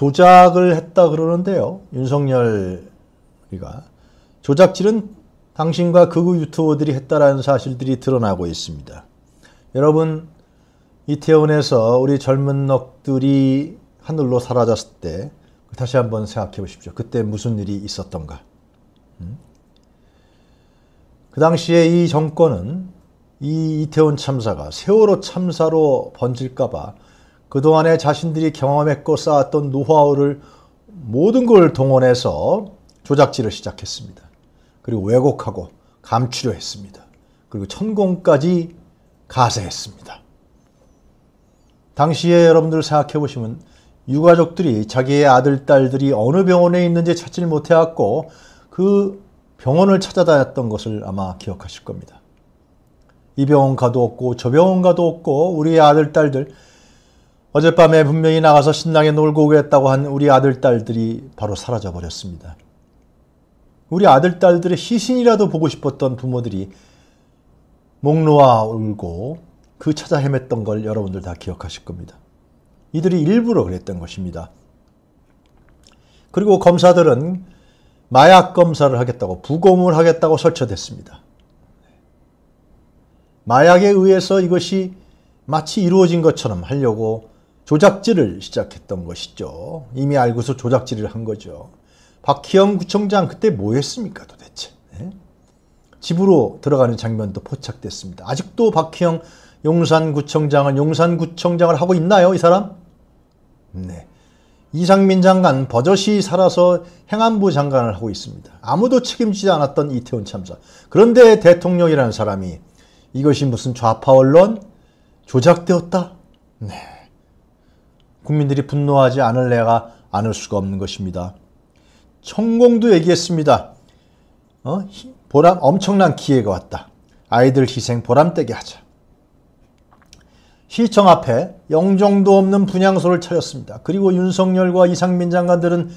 조작을 했다 그러는데요. 윤석열이가 조작질은 당신과 극우 유튜버들이 했다라는 사실들이 드러나고 있습니다. 여러분 이태원에서 우리 젊은 넋들이 하늘로 사라졌을 때 다시 한번 생각해 보십시오. 그때 무슨 일이 있었던가. 음? 그 당시에 이 정권은 이 이태원 참사가 세월호 참사로 번질까봐 그동안에 자신들이 경험했고 쌓았던 노하우를 모든 걸 동원해서 조작질을 시작했습니다. 그리고 왜곡하고 감추려 했습니다. 그리고 천공까지 가세했습니다. 당시에 여러분들 생각해 보시면 유가족들이 자기의 아들, 딸들이 어느 병원에 있는지 찾지 못해왔고 그 병원을 찾아다녔던 것을 아마 기억하실 겁니다. 이 병원 가도 없고 저 병원 가도 없고 우리의 아들, 딸들 어젯밤에 분명히 나가서 신나게 놀고 오겠다고 한 우리 아들, 딸들이 바로 사라져버렸습니다. 우리 아들, 딸들의 시신이라도 보고 싶었던 부모들이 목 놓아 울고 그 찾아 헤맸던 걸 여러분들 다 기억하실 겁니다. 이들이 일부러 그랬던 것입니다. 그리고 검사들은 마약 검사를 하겠다고 부검을 하겠다고 설쳐됐습니다 마약에 의해서 이것이 마치 이루어진 것처럼 하려고 조작질을 시작했던 것이죠. 이미 알고서 조작질을 한 거죠. 박희영 구청장 그때 뭐 했습니까 도대체? 네? 집으로 들어가는 장면도 포착됐습니다. 아직도 박희영 용산구청장은 용산구청장을 하고 있나요? 이 사람? 네. 이상민 장관 버젓이 살아서 행안부 장관을 하고 있습니다. 아무도 책임지지 않았던 이태원 참사. 그런데 대통령이라는 사람이 이것이 무슨 좌파 언론? 조작되었다? 네. 국민들이 분노하지 않을래가 않을 수가 없는 것입니다. 천공도 얘기했습니다. 어? 보람 엄청난 기회가 왔다. 아이들 희생 보람되게 하자. 시청 앞에 영정도 없는 분향소를 차렸습니다. 그리고 윤석열과 이상민 장관들은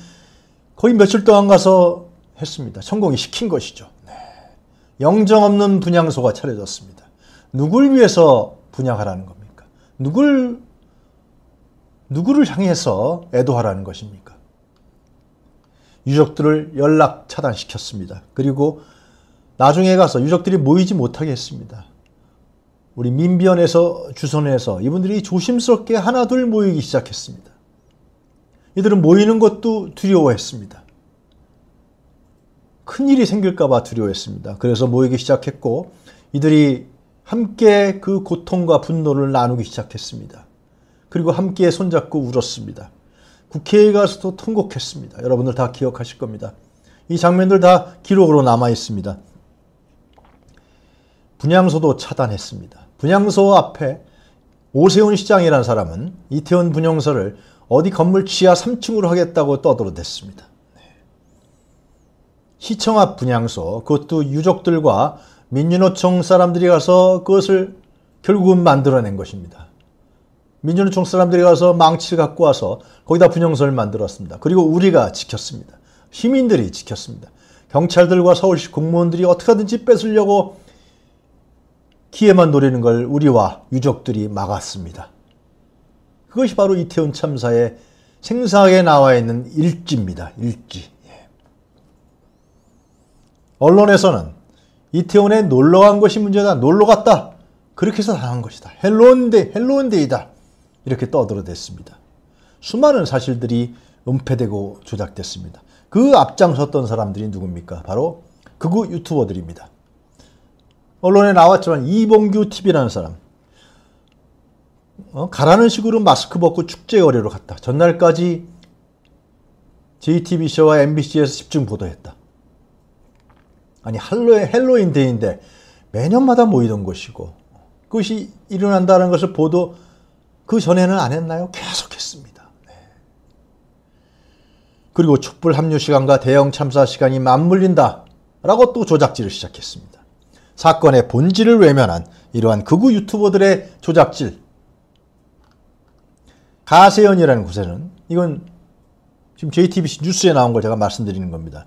거의 며칠 동안 가서 했습니다. 천공이 시킨 것이죠. 네. 영정 없는 분향소가 차려졌습니다. 누굴 위해서 분양하라는 겁니까? 누굴 누구를 향해서 애도하라는 것입니까? 유적들을 연락 차단시켰습니다. 그리고 나중에 가서 유적들이 모이지 못하게 했습니다. 우리 민변에서 주선해서 이분들이 조심스럽게 하나둘 모이기 시작했습니다. 이들은 모이는 것도 두려워했습니다. 큰일이 생길까봐 두려워했습니다. 그래서 모이기 시작했고 이들이 함께 그 고통과 분노를 나누기 시작했습니다. 그리고 함께 손잡고 울었습니다. 국회에 가서도 통곡했습니다. 여러분들 다 기억하실 겁니다. 이 장면들 다 기록으로 남아 있습니다. 분향소도 차단했습니다. 분향소 앞에 오세훈 시장이라는 사람은 이태원 분향소를 어디 건물 지하 3층으로 하겠다고 떠들어댔습니다. 네. 시청 앞분향소 그것도 유족들과 민주노총 사람들이 가서 그것을 결국은 만들어낸 것입니다. 민주노총 사람들이 가서 망치를 갖고 와서 거기다 분향선을 만들었습니다. 그리고 우리가 지켰습니다. 시민들이 지켰습니다. 경찰들과 서울시 공무원들이 어떻게든지 뺏으려고 기회만 노리는 걸 우리와 유족들이 막았습니다. 그것이 바로 이태원 참사의 생사하게 나와 있는 일지입니다. 일지. 예. 언론에서는 이태원에 놀러 간 것이 문제다. 놀러 갔다. 그렇게 해서 당한 것이다. 헬로운데이, 헬로운데이다. 이렇게 떠들어댔습니다. 수많은 사실들이 은폐되고 조작됐습니다. 그 앞장섰던 사람들이 누굽니까? 바로 그우 유튜버들입니다. 언론에 나왔지만 이봉규 TV라는 사람. 어? 가라는 식으로 마스크 벗고 축제 거리로 갔다. 전날까지 JTBC와 MBC에서 집중 보도했다. 아니 할로윈, 헬로윈 데이인데 매년마다 모이던 것이고 그것이 일어난다는 것을 보도 그 전에는 안 했나요? 계속했습니다. 네. 그리고 촛불 합류 시간과 대형 참사 시간이 맞물린다 라고 또 조작질을 시작했습니다. 사건의 본질을 외면한 이러한 극우 유튜버들의 조작질 가세연이라는 구세는 이건 지금 JTBC 뉴스에 나온 걸 제가 말씀드리는 겁니다.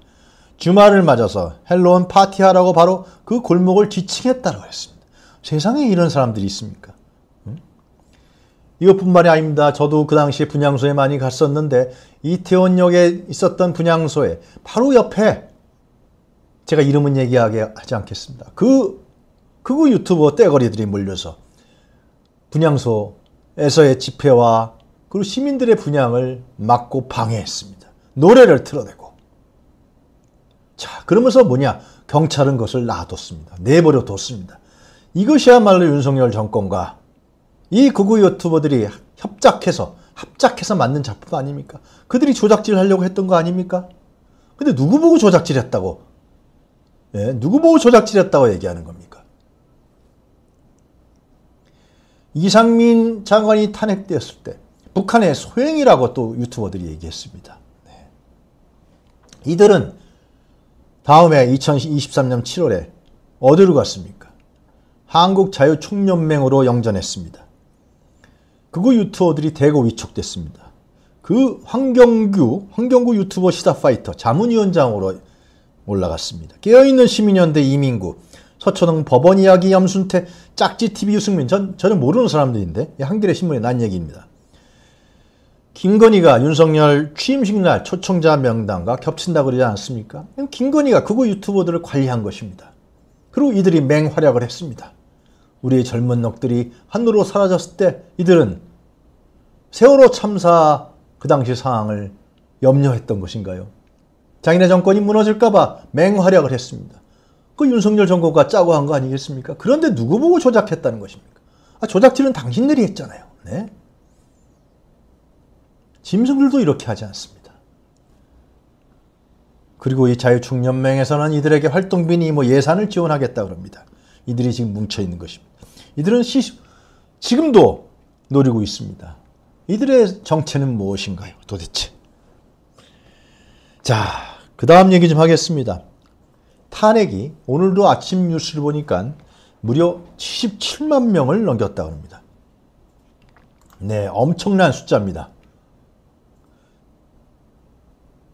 주말을 맞아서 헬로운 파티하라고 바로 그 골목을 지칭했다고 했습니다. 세상에 이런 사람들이 있습니까? 이것뿐만이 아닙니다. 저도 그 당시 분향소에 많이 갔었는데 이태원역에 있었던 분향소에 바로 옆에 제가 이름은 얘기하게 하지 않겠습니다. 그 그거 유튜버 떼거리들이 몰려서 분향소에서의 집회와 그리고 시민들의 분향을 막고 방해했습니다. 노래를 틀어대고 자 그러면서 뭐냐 경찰은 그것을 놔뒀습니다. 내버려 뒀습니다. 이것이야말로 윤석열 정권과 이 극우 유튜버들이 협작해서 합작해서 만든 작품 아닙니까? 그들이 조작질 하려고 했던 거 아닙니까? 근데 누구 보고 조작질 했다고? 예, 누구 보고 조작질 했다고 얘기하는 겁니까? 이상민 장관이 탄핵되었을 때 북한의 소행이라고 또 유튜버들이 얘기했습니다. 네. 이들은 다음에 2023년 7월에 어디로 갔습니까? 한국자유총연맹으로 영전했습니다. 그거 유튜버들이 대거 위촉됐습니다. 그 황경규, 황경구 유튜버 시사파이터 자문위원장으로 올라갔습니다. 깨어있는 시민연대 이민구, 서초동 법원 이야기 염순태, 짝지TV 유승민, 전, 저는 모르는 사람들인데 한겨레 신문에 난 얘기입니다. 김건희가 윤석열 취임식 날 초청자 명단과 겹친다고 그러지 않습니까? 김건희가 그거 유튜버들을 관리한 것입니다. 그리고 이들이 맹활약을 했습니다. 우리의 젊은 넋들이 한으로 사라졌을 때 이들은 세월호 참사 그 당시 상황을 염려했던 것인가요? 자기네 정권이 무너질까봐 맹활약을 했습니다. 그 윤석열 정부가 짜고 한 거 아니겠습니까? 그런데 누구 보고 조작했다는 것입니까? 아, 조작질은 당신들이 했잖아요. 네? 짐승들도 이렇게 하지 않습니다. 그리고 이 자유총연맹에서는 이들에게 활동비니 뭐 예산을 지원하겠다 그럽니다. 이들이 지금 뭉쳐 있는 것입니다. 이들은 시, 지금도 노리고 있습니다. 이들의 정체는 무엇인가요? 도대체. 자, 그 다음 얘기 좀 하겠습니다. 탄핵이 오늘도 아침 뉴스를 보니까 무려 77만 명을 넘겼다고 합니다. 네, 엄청난 숫자입니다.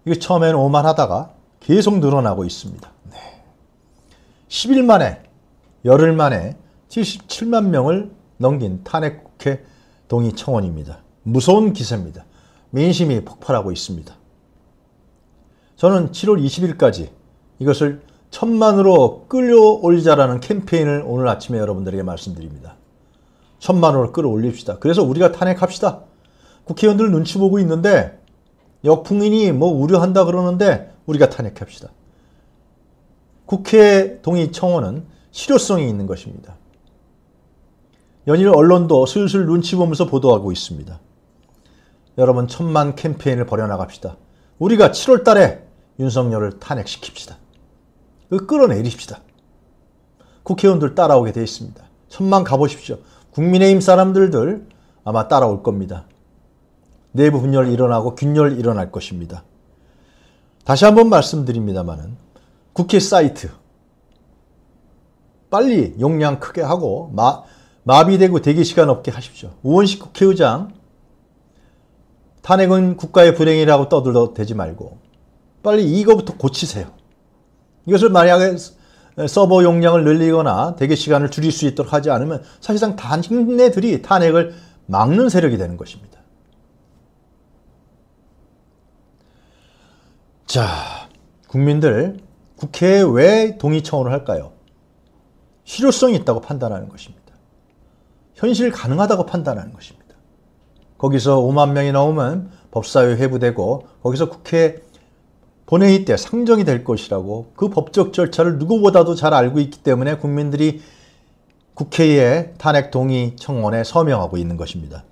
이게 처음에는 오만 하다가 계속 늘어나고 있습니다. 네. 10일 만에 열흘 만에 77만 명을 넘긴 탄핵국회 동의 청원입니다. 무서운 기세입니다. 민심이 폭발하고 있습니다. 저는 7월 20일까지 이것을 천만으로 끌려올자라는 리 캠페인을 오늘 아침에 여러분들에게 말씀드립니다. 천만으로 끌어올립시다. 그래서 우리가 탄핵합시다. 국회의원들 눈치 보고 있는데 역풍이니뭐 우려한다 그러는데 우리가 탄핵합시다. 국회 동의 청원은 실효성이 있는 것입니다. 연일 언론도 슬슬 눈치 보면서 보도하고 있습니다. 여러분 천만 캠페인을 벌여나갑시다. 우리가 7월 달에 윤석열을 탄핵시킵시다. 끌어내리십시다. 국회의원들 따라오게 돼 있습니다. 천만 가보십시오. 국민의힘 사람들들 아마 따라올 겁니다. 내부 분열 일어나고 균열 이 일어날 것입니다. 다시 한번 말씀드립니다만은 국회 사이트 빨리 용량 크게 하고 마, 마비되고 대기시간 없게 하십시오. 우원식 국회의장 탄핵은 국가의 불행이라고 떠들어대지 말고 빨리 이거부터 고치세요. 이것을 만약에 서버 용량을 늘리거나 대기 시간을 줄일 수 있도록 하지 않으면 사실상 당신네들이 탄핵을 막는 세력이 되는 것입니다. 자, 국민들 국회에 왜 동의청원을 할까요? 실효성이 있다고 판단하는 것입니다. 현실 가능하다고 판단하는 것입니다. 거기서 5만 명이 나오면 법사위 회부되고 거기서 국회 본회의 때 상정이 될 것이라고 그 법적 절차를 누구보다도 잘 알고 있기 때문에 국민들이 국회의 탄핵 동의 청원에 서명하고 있는 것입니다.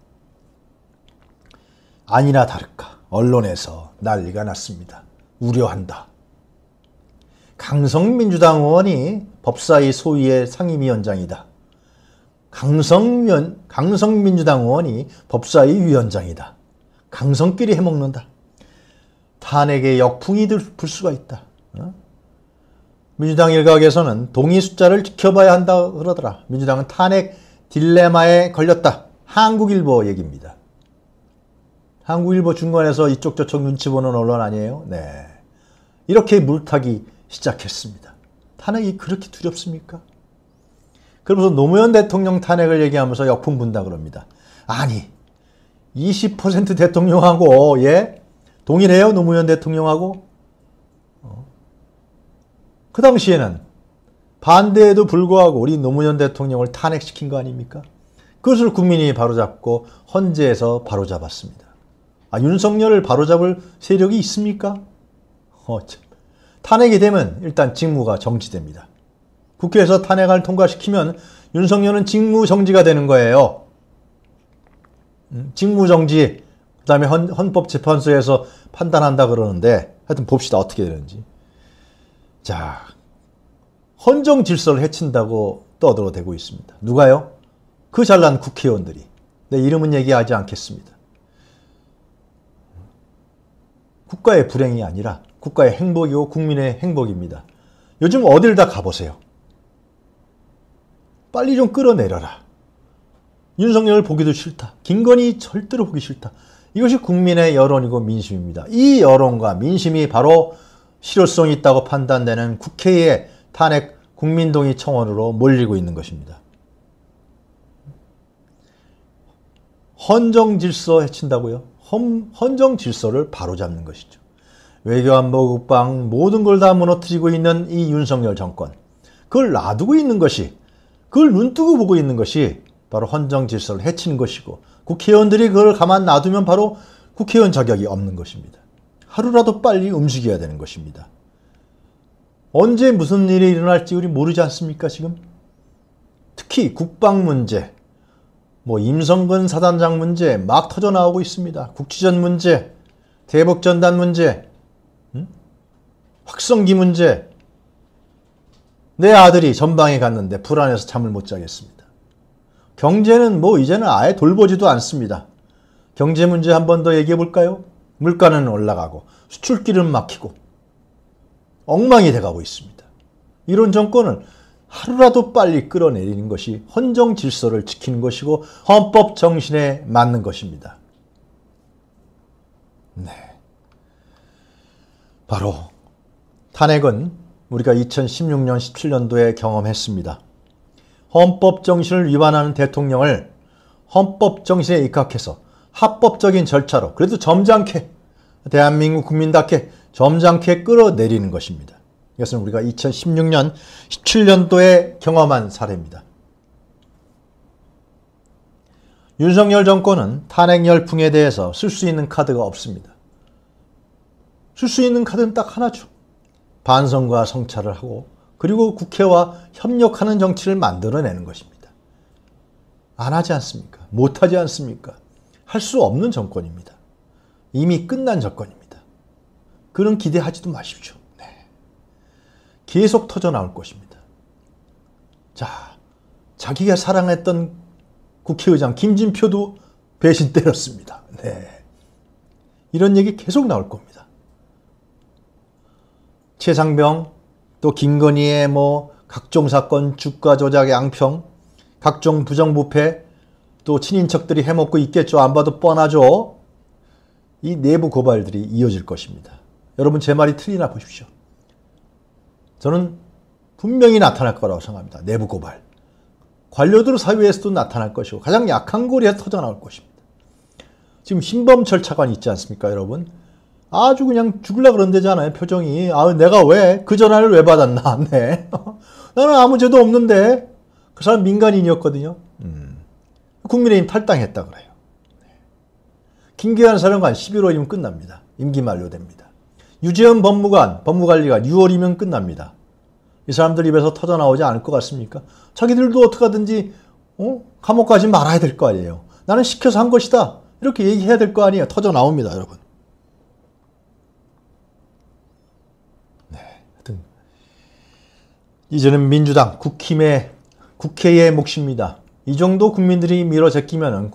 아니나 다를까 언론에서 난리가 났습니다. 우려한다. 강성민주당 의원이 법사위 소위의 상임위원장이다. 강성면, 강성민주당 의원이 법사위 위원장이다. 강성끼리 해먹는다. 탄핵의 역풍이 불 수가 있다. 어? 민주당 일각에서는 동의 숫자를 지켜봐야 한다 그러더라. 민주당은 탄핵 딜레마에 걸렸다. 한국일보 얘기입니다. 한국일보 중간에서 이쪽 저쪽 눈치 보는 언론 아니에요? 네. 이렇게 물타기 시작했습니다. 탄핵이 그렇게 두렵습니까? 그러면서 노무현 대통령 탄핵을 얘기하면서 역풍 분다 그럽니다. 아니, 20% 대통령하고 예 동일해요 노무현 대통령하고 어. 그 당시에는 반대에도 불구하고 우리 노무현 대통령을 탄핵시킨 거 아닙니까? 그것을 국민이 바로잡고 헌재에서 바로잡았습니다. 아 윤석열을 바로잡을 세력이 있습니까? 어, 참. 탄핵이 되면 일단 직무가 정지됩니다. 국회에서 탄핵을 통과시키면 윤석열은 직무 정지가 되는 거예요. 음, 직무 정지, 그 다음에 헌법재판소에서 판단한다 그러는데 하여튼 봅시다 어떻게 되는지. 자, 헌정 질서를 해친다고 떠들어대고 있습니다. 누가요? 그 잘난 국회의원들이. 내 이름은 얘기하지 않겠습니다. 국가의 불행이 아니라 국가의 행복이고 국민의 행복입니다. 요즘 어딜 다 가보세요. 빨리 좀 끌어내려라. 윤석열 보기도 싫다. 김건희 절대로 보기 싫다. 이것이 국민의 여론이고 민심입니다. 이 여론과 민심이 바로 실효성이 있다고 판단되는 국회의 탄핵 국민동의 청원으로 몰리고 있는 것입니다. 헌정질서 해친다고요? 헌, 헌정질서를 바로잡는 것이죠. 외교안보 국방 모든 걸 다 무너뜨리고 있는 이 윤석열 정권 그걸 놔두고 있는 것이 그걸 눈뜨고 보고 있는 것이 바로 헌정 질서를 해치는 것이고 국회의원들이 그걸 가만 놔두면 바로 국회의원 자격이 없는 것입니다. 하루라도 빨리 움직여야 되는 것입니다. 언제 무슨 일이 일어날지 우리 모르지 않습니까 지금? 특히 국방 문제, 뭐 임성근 사단장 문제 막 터져나오고 있습니다. 국지전 문제, 대북전단 문제 확성기 문제. 내 아들이 전방에 갔는데 불안해서 잠을 못 자겠습니다. 경제는 뭐 이제는 아예 돌보지도 않습니다. 경제 문제 한 번 더 얘기해 볼까요? 물가는 올라가고 수출길은 막히고 엉망이 돼가고 있습니다. 이런 정권은 하루라도 빨리 끌어내리는 것이 헌정 질서를 지키는 것이고 헌법 정신에 맞는 것입니다. 네. 바로 탄핵은 우리가 2016년 17년도에 경험했습니다. 헌법 정신을 위반하는 대통령을 헌법 정신에 입각해서 합법적인 절차로 그래도 점잖게 대한민국 국민답게 점잖게 끌어내리는 것입니다. 이것은 우리가 2016년 17년도에 경험한 사례입니다. 윤석열 정권은 탄핵 열풍에 대해서 쓸 수 있는 카드가 없습니다. 쓸 수 있는 카드는 딱 하나죠. 반성과 성찰을 하고 그리고 국회와 협력하는 정치를 만들어내는 것입니다. 안 하지 않습니까? 못하지 않습니까? 할 수 없는 정권입니다. 이미 끝난 정권입니다. 그런 기대하지도 마십시오. 네. 계속 터져나올 것입니다. 자, 자기가 사랑했던 국회의장 김진표도 배신 때렸습니다. 네. 이런 얘기 계속 나올 겁니다. 최상병, 또 김건희의 뭐 각종 사건, 주가 조작의 앙평, 각종 부정부패, 또 친인척들이 해먹고 있겠죠. 안 봐도 뻔하죠. 이 내부 고발들이 이어질 것입니다. 여러분 제 말이 틀리나 보십시오. 저는 분명히 나타날 거라고 생각합니다. 내부 고발. 관료들 사회에서도 나타날 것이고 가장 약한 고리에 터져나올 것입니다. 지금 신범절 차관이 있지 않습니까 여러분? 아주 그냥 죽을라 그런 대잖아요 표정이. 아, 내가 왜 그 전화를 왜 받았나? 네. 나는 아무 죄도 없는데 그 사람 민간인이었거든요. 음. 국민의힘 탈당했다 그래요. 네. 김기환 사령관 11월이면 끝납니다. 임기 만료됩니다. 유재현 법무관, 법무관리가 6월이면 끝납니다. 이 사람들 입에서 터져 나오지 않을 것 같습니까? 자기들도 어떡하든지 어? 감옥 가지 말아야 될 거 아니에요. 나는 시켜서 한 것이다. 이렇게 얘기해야 될 거 아니에요. 터져 나옵니다, 여러분. 이제는 민주당 국힘의 국회의 몫입니다. 이 정도 국민들이 밀어 제끼면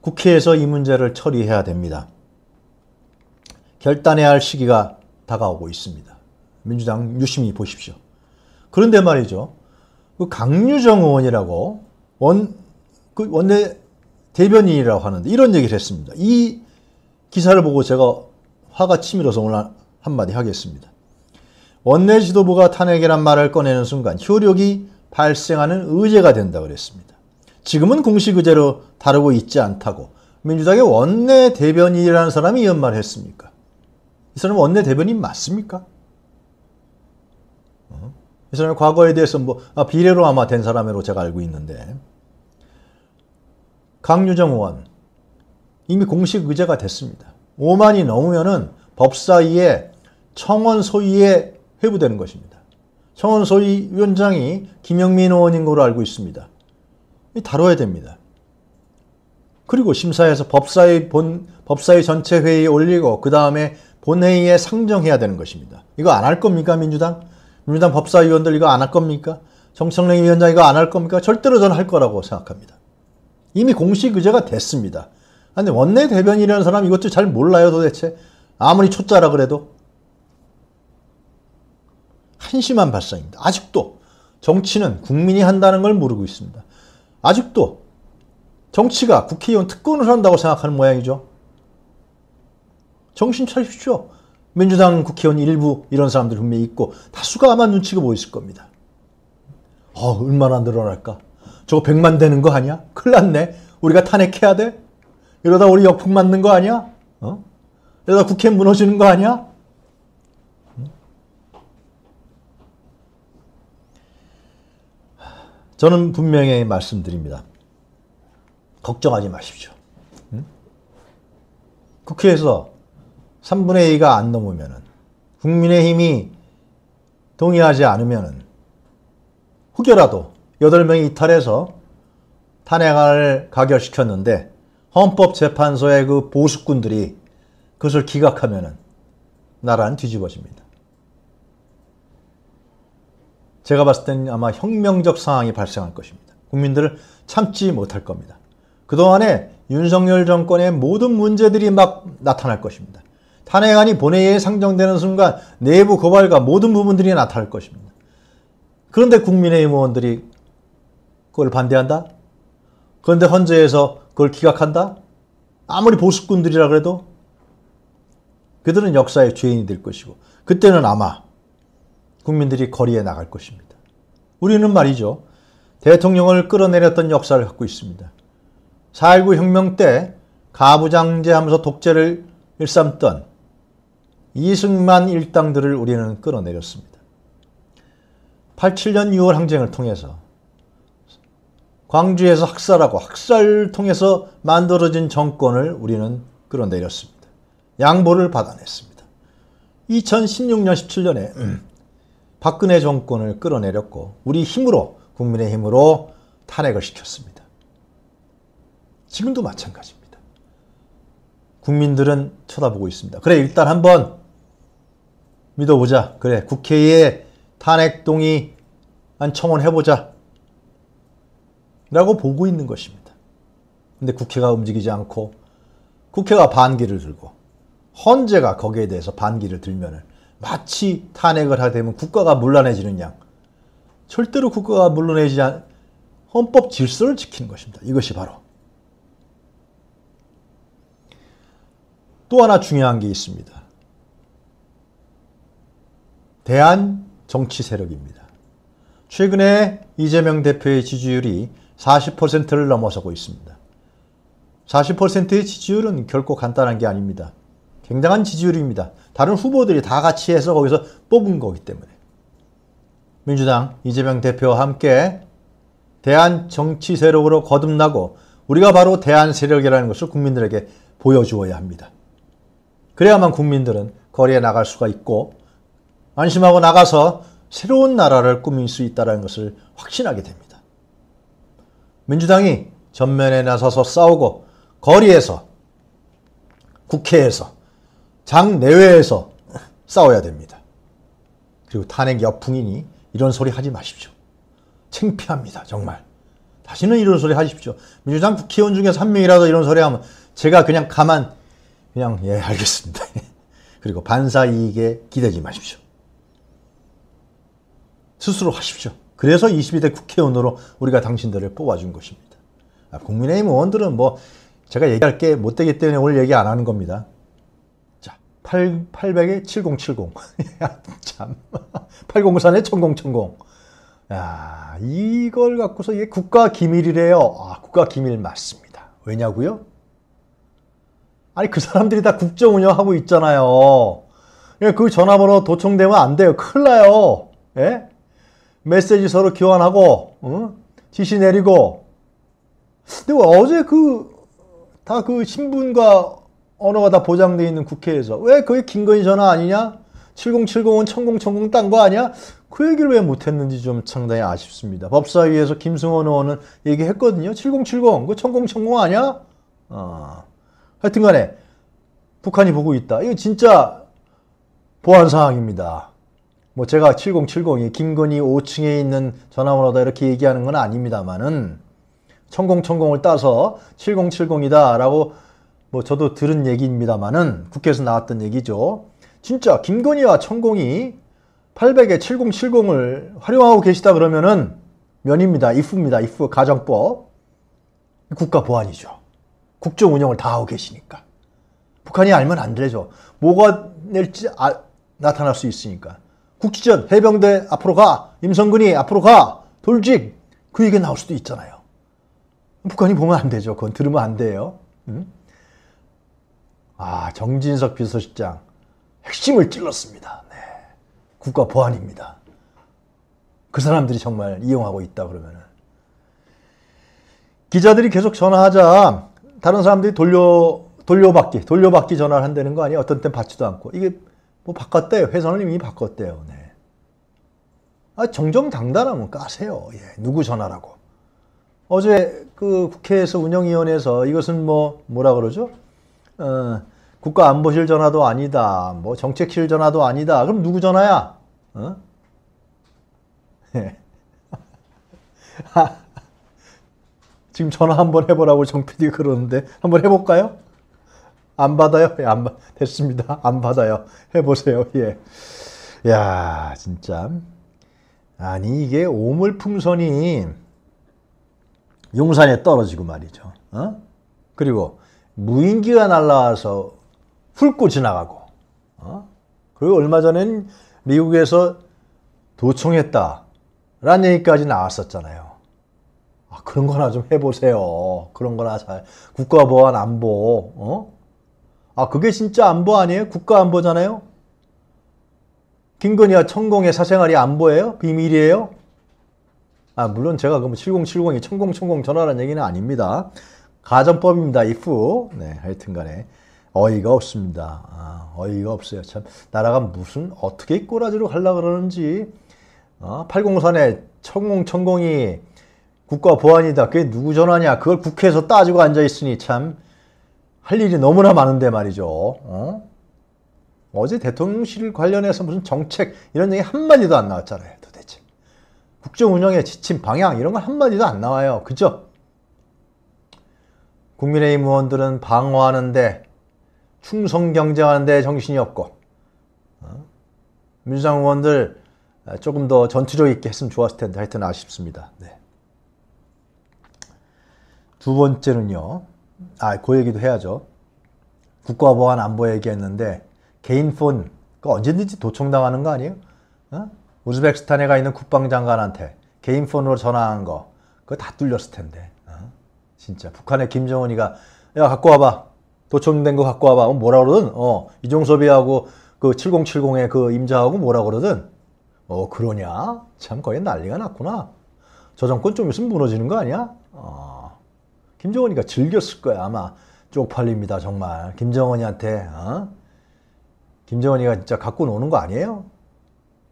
국회에서 이 문제를 처리해야 됩니다. 결단해야 할 시기가 다가오고 있습니다. 민주당 유심히 보십시오. 그런데 말이죠. 그 강유정 의원이라고 원, 그 원내 대변인이라고 하는데 이런 얘기를 했습니다. 이 기사를 보고 제가 화가 치밀어서 오늘 한마디 하겠습니다. 원내 지도부가 탄핵이란 말을 꺼내는 순간 효력이 발생하는 의제가 된다고 그랬습니다. 지금은 공식 의제로 다루고 있지 않다고 민주당의 원내 대변인이라는 사람이 이런 말을 했습니까? 이 사람은 원내 대변인 맞습니까? 어? 이 사람의 과거에 대해서 뭐 아, 비례로 아마 된 사람으로 제가 알고 있는데 강유정 의원 이미 공식 의제가 됐습니다. 5만이 넘으면은 법사위에 청원 소위에 회부되는 것입니다. 청원소위 위원장이 김영민 의원인 걸로 알고 있습니다. 다뤄야 됩니다. 그리고 심사에서 법사위 본 법사위 전체 회의에 올리고 그 다음에 본회의에 상정해야 되는 것입니다. 이거 안 할 겁니까 민주당? 민주당 법사위원들 이거 안 할 겁니까? 정청래 위원장 이거 안 할 겁니까? 절대로 저는 할 거라고 생각합니다. 이미 공식 의제가 됐습니다. 아, 근데 원내 대변이라는 사람 이것도 잘 몰라요 도대체. 아무리 초짜라 그래도. 한심한 발상입니다. 아직도 정치는 국민이 한다는 걸 모르고 있습니다. 아직도 정치가 국회의원 특권을 한다고 생각하는 모양이죠. 정신 차리십시오. 민주당 국회의원 일부 이런 사람들 분명히 있고 다수가 아마 눈치가 보이실 겁니다. 어, 얼마나 늘어날까? 저거 100만 되는 거 아니야? 큰일 났네. 우리가 탄핵해야 돼? 이러다 우리 역풍 맞는 거 아니야? 어? 이러다 국회 무너지는 거 아니야? 저는 분명히 말씀드립니다. 걱정하지 마십시오. 응? 국회에서 3분의 2가 안 넘으면 국민의힘이 동의하지 않으면 혹여라도 8명이 이탈해서 탄핵안을 가결시켰는데 헌법재판소의 그 보수꾼들이 그것을 기각하면 나라는 뒤집어집니다. 제가 봤을 때는 아마 혁명적 상황이 발생할 것입니다. 국민들을 참지 못할 겁니다. 그동안에 윤석열 정권의 모든 문제들이 막 나타날 것입니다. 탄핵안이 본회의에 상정되는 순간 내부 고발과 모든 부분들이 나타날 것입니다. 그런데 국민의힘 의원들이 그걸 반대한다? 그런데 헌재에서 그걸 기각한다? 아무리 보수꾼들이라 그래도 그들은 역사의 죄인이 될 것이고 그때는 아마 국민들이 거리에 나갈 것입니다. 우리는 말이죠. 대통령을 끌어내렸던 역사를 갖고 있습니다. 4.19 혁명 때 가부장제하면서 독재를 일삼던 이승만 일당들을 우리는 끌어내렸습니다. 87년 6월 항쟁을 통해서 광주에서 학살하고 학살 을 통해서 만들어진 정권을 우리는 끌어내렸습니다. 양보를 받아냈습니다. 2016년 17년에 박근혜 정권을 끌어내렸고 우리 힘으로 국민의 힘으로 탄핵을 시켰습니다. 지금도 마찬가지입니다. 국민들은 쳐다보고 있습니다. 그래 일단 한번 믿어보자. 그래 국회에 탄핵 동의안 청원해보자. 라고 보고 있는 것입니다. 근데 국회가 움직이지 않고 국회가 반기를 들고 헌재가 거기에 대해서 반기를 들면은 마치 탄핵을 하게 되면 국가가 물란해지는 양. 절대로 국가가 물러내지지 않, 헌법 질서를 지키는 것입니다. 이것이 바로. 또 하나 중요한 게 있습니다. 대한 정치 세력입니다. 최근에 이재명 대표의 지지율이 40%를 넘어서고 있습니다. 40%의 지지율은 결코 간단한 게 아닙니다. 굉장한 지지율입니다. 다른 후보들이 다 같이 해서 거기서 뽑은 거기 때문에. 민주당 이재명 대표와 함께 대한 정치 세력으로 거듭나고 우리가 바로 대한 세력이라는 것을 국민들에게 보여주어야 합니다. 그래야만 국민들은 거리에 나갈 수가 있고 안심하고 나가서 새로운 나라를 꾸밀 수 있다는 것을 확신하게 됩니다. 민주당이 전면에 나서서 싸우고 거리에서 국회에서 장 내외에서 싸워야 됩니다. 그리고 탄핵 여풍이니 이런 소리 하지 마십시오. 창피합니다. 정말. 다시는 이런 소리 하십시오. 민주당 국회의원 중에서 한 명이라도 이런 소리 하면 제가 그냥 가만 그냥 예 알겠습니다. 그리고 반사 이익에 기대지 마십시오. 스스로 하십시오. 그래서 22대 국회의원으로 우리가 당신들을 뽑아준 것입니다. 아, 국민의힘 의원들은 뭐 제가 얘기할 게 못되기 때문에 오늘 얘기 안 하는 겁니다. 8, 800에 7070. 야, 참. 8094에 100010. 야, 이걸 갖고서 이게 국가 기밀이래요. 아, 국가 기밀 맞습니다. 왜냐고요? 아니, 그 사람들이 다 국정 운영하고 있잖아요. 그 전화번호 도청되면 안 돼요. 큰일 나요. 예? 메시지 서로 교환하고, 응? 지시 내리고. 근데 어제 그, 다 그 신분과 언어가 다 보장되어 있는 국회에서 왜 그게 김건희 전화 아니냐? 7070은 천공천공 딴 거 아니야? 그 얘기를 왜 못했는지 좀 상당히 아쉽습니다. 법사위에서 김승원 의원은 얘기했거든요. 7070, 그1 0 0 0 1 아니야? 어. 하여튼 간에 북한이 보고 있다. 이거 진짜 보안 사항입니다. 뭐 제가 7070이 김건희 5층에 있는 전화번호다 이렇게 얘기하는 건 아닙니다만은 100010을 따서 7070이다라고 뭐 저도 들은 얘기입니다만은 국회에서 나왔던 얘기죠. 진짜 김건희와 천공이 800에 7070을 활용하고 계시다 그러면은 면입니다. 입후입니다. 입후 가정법. 국가 보안이죠. 국정 운영을 다 하고 계시니까. 북한이 알면 안 되죠. 뭐가 낼지 아, 나타날 수 있으니까. 국지전, 해병대 앞으로 가, 임성근이 앞으로 가, 돌직, 그 얘기 가 나올 수도 있잖아요. 북한이 보면 안 되죠. 그건 들으면 안 돼요. 응? 음? 아, 정진석 비서실장 핵심을 찔렀습니다. 네. 국가 보안입니다. 그 사람들이 정말 이용하고 있다 그러면은 기자들이 계속 전화하자 다른 사람들이 돌려 돌려받기 돌려받기 전화를 한다는 거 아니에요? 어떤 땐 받지도 않고 이게 뭐 바꿨대요. 회사는 이미 바꿨대요. 네. 아, 정정당당하면 까세요. 예, 누구 전화라고. 어제 그 국회에서 운영위원회에서 이것은 뭐 뭐라 그러죠? 어, 국가안보실 전화도 아니다. 뭐 정책실 전화도 아니다. 그럼 누구 전화야? 어? 지금 전화 한번 해보라고 정 p d 그러는데 한번 해볼까요? 안 받아요? 예, 안 됐습니다. 안 받아요. 해보세요. 예. 야, 진짜. 아니, 이게 오물풍선이 용산에 떨어지고 말이죠. 어? 그리고 무인기가 날라와서 훑고 지나가고 어? 그리고 얼마 전엔 미국에서 도청했다 라는 얘기까지 나왔었잖아요. 아, 그런 거나 좀 해보세요. 그런 거나 잘 국가보안 안보 어? 아 그게 진짜 안보 아니에요? 국가 안보잖아요. 김건희와 천공의 사생활이 안보예요? 비밀이에요? 아 물론 제가 그럼 7070이 천공천공 전화라는 얘기는 아닙니다. 가정법입니다. if. 네, 하여튼 간에 어이가 없습니다. 아, 어이가 없어요. 참 나라가 무슨 어떻게 꼬라지로 갈라 그러는지 어, 803에 천공 천공이 국가 보안이다. 그게 누구 전화냐. 그걸 국회에서 따지고 앉아 있으니 참 할 일이 너무나 많은데 말이죠. 어? 어제 대통령실 관련해서 무슨 정책 이런 얘기 한마디도 안 나왔잖아요. 도대체. 국정 운영의 지침 방향 이런 건 한마디도 안 나와요. 그죠? 국민의힘 의원들은 방어하는데 충성 경쟁하는데 정신이 없고 어? 민주당 의원들 아, 조금 더 전투력 있게 했으면 좋았을 텐데 하여튼 아쉽습니다. 네. 두 번째는요. 아, 그 얘기도 해야죠. 국가보안 안보 얘기했는데 개인 폰그 언제든지 도청당하는 거 아니에요? 어? 우즈베키스탄에 가 있는 국방장관한테 개인 폰으로 전화한 거 그거 다 뚫렸을 텐데 진짜 북한의 김정은이가 야 갖고 와봐 도청된 거 갖고 와봐 뭐라 그러든 어 이종섭이하고 그 7070에 그 임자하고 뭐라 그러든 어 그러냐 참 거의 난리가 났구나 저 정권 좀 있으면 무너지는 거 아니야 어 김정은이가 즐겼을 거야 아마 쪽팔립니다 정말 김정은이한테 어? 김정은이가 진짜 갖고 노는 거 아니에요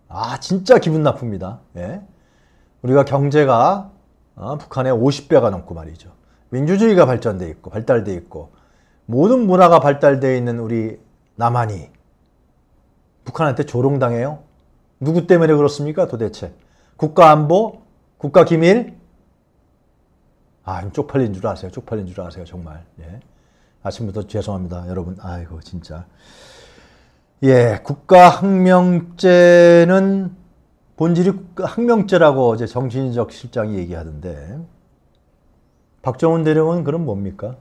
아 진짜 기분 나쁩니다 예 우리가 경제가 어? 북한의 50배가 넘고 말이죠 민주주의가 발전돼 있고 발달돼 있고 모든 문화가 발달돼 있는 우리 남한이 북한한테 조롱당해요? 누구 때문에 그렇습니까 도대체? 국가안보? 국가기밀? 아 쪽팔린 줄 아세요 쪽팔린 줄 아세요 정말 예. 아침부터 죄송합니다 여러분 아이고 진짜 예 국가학명제는 본질이 학명제라고 이제 정신적 실장이 얘기하던데 박정훈 대령은 그럼 뭡니까?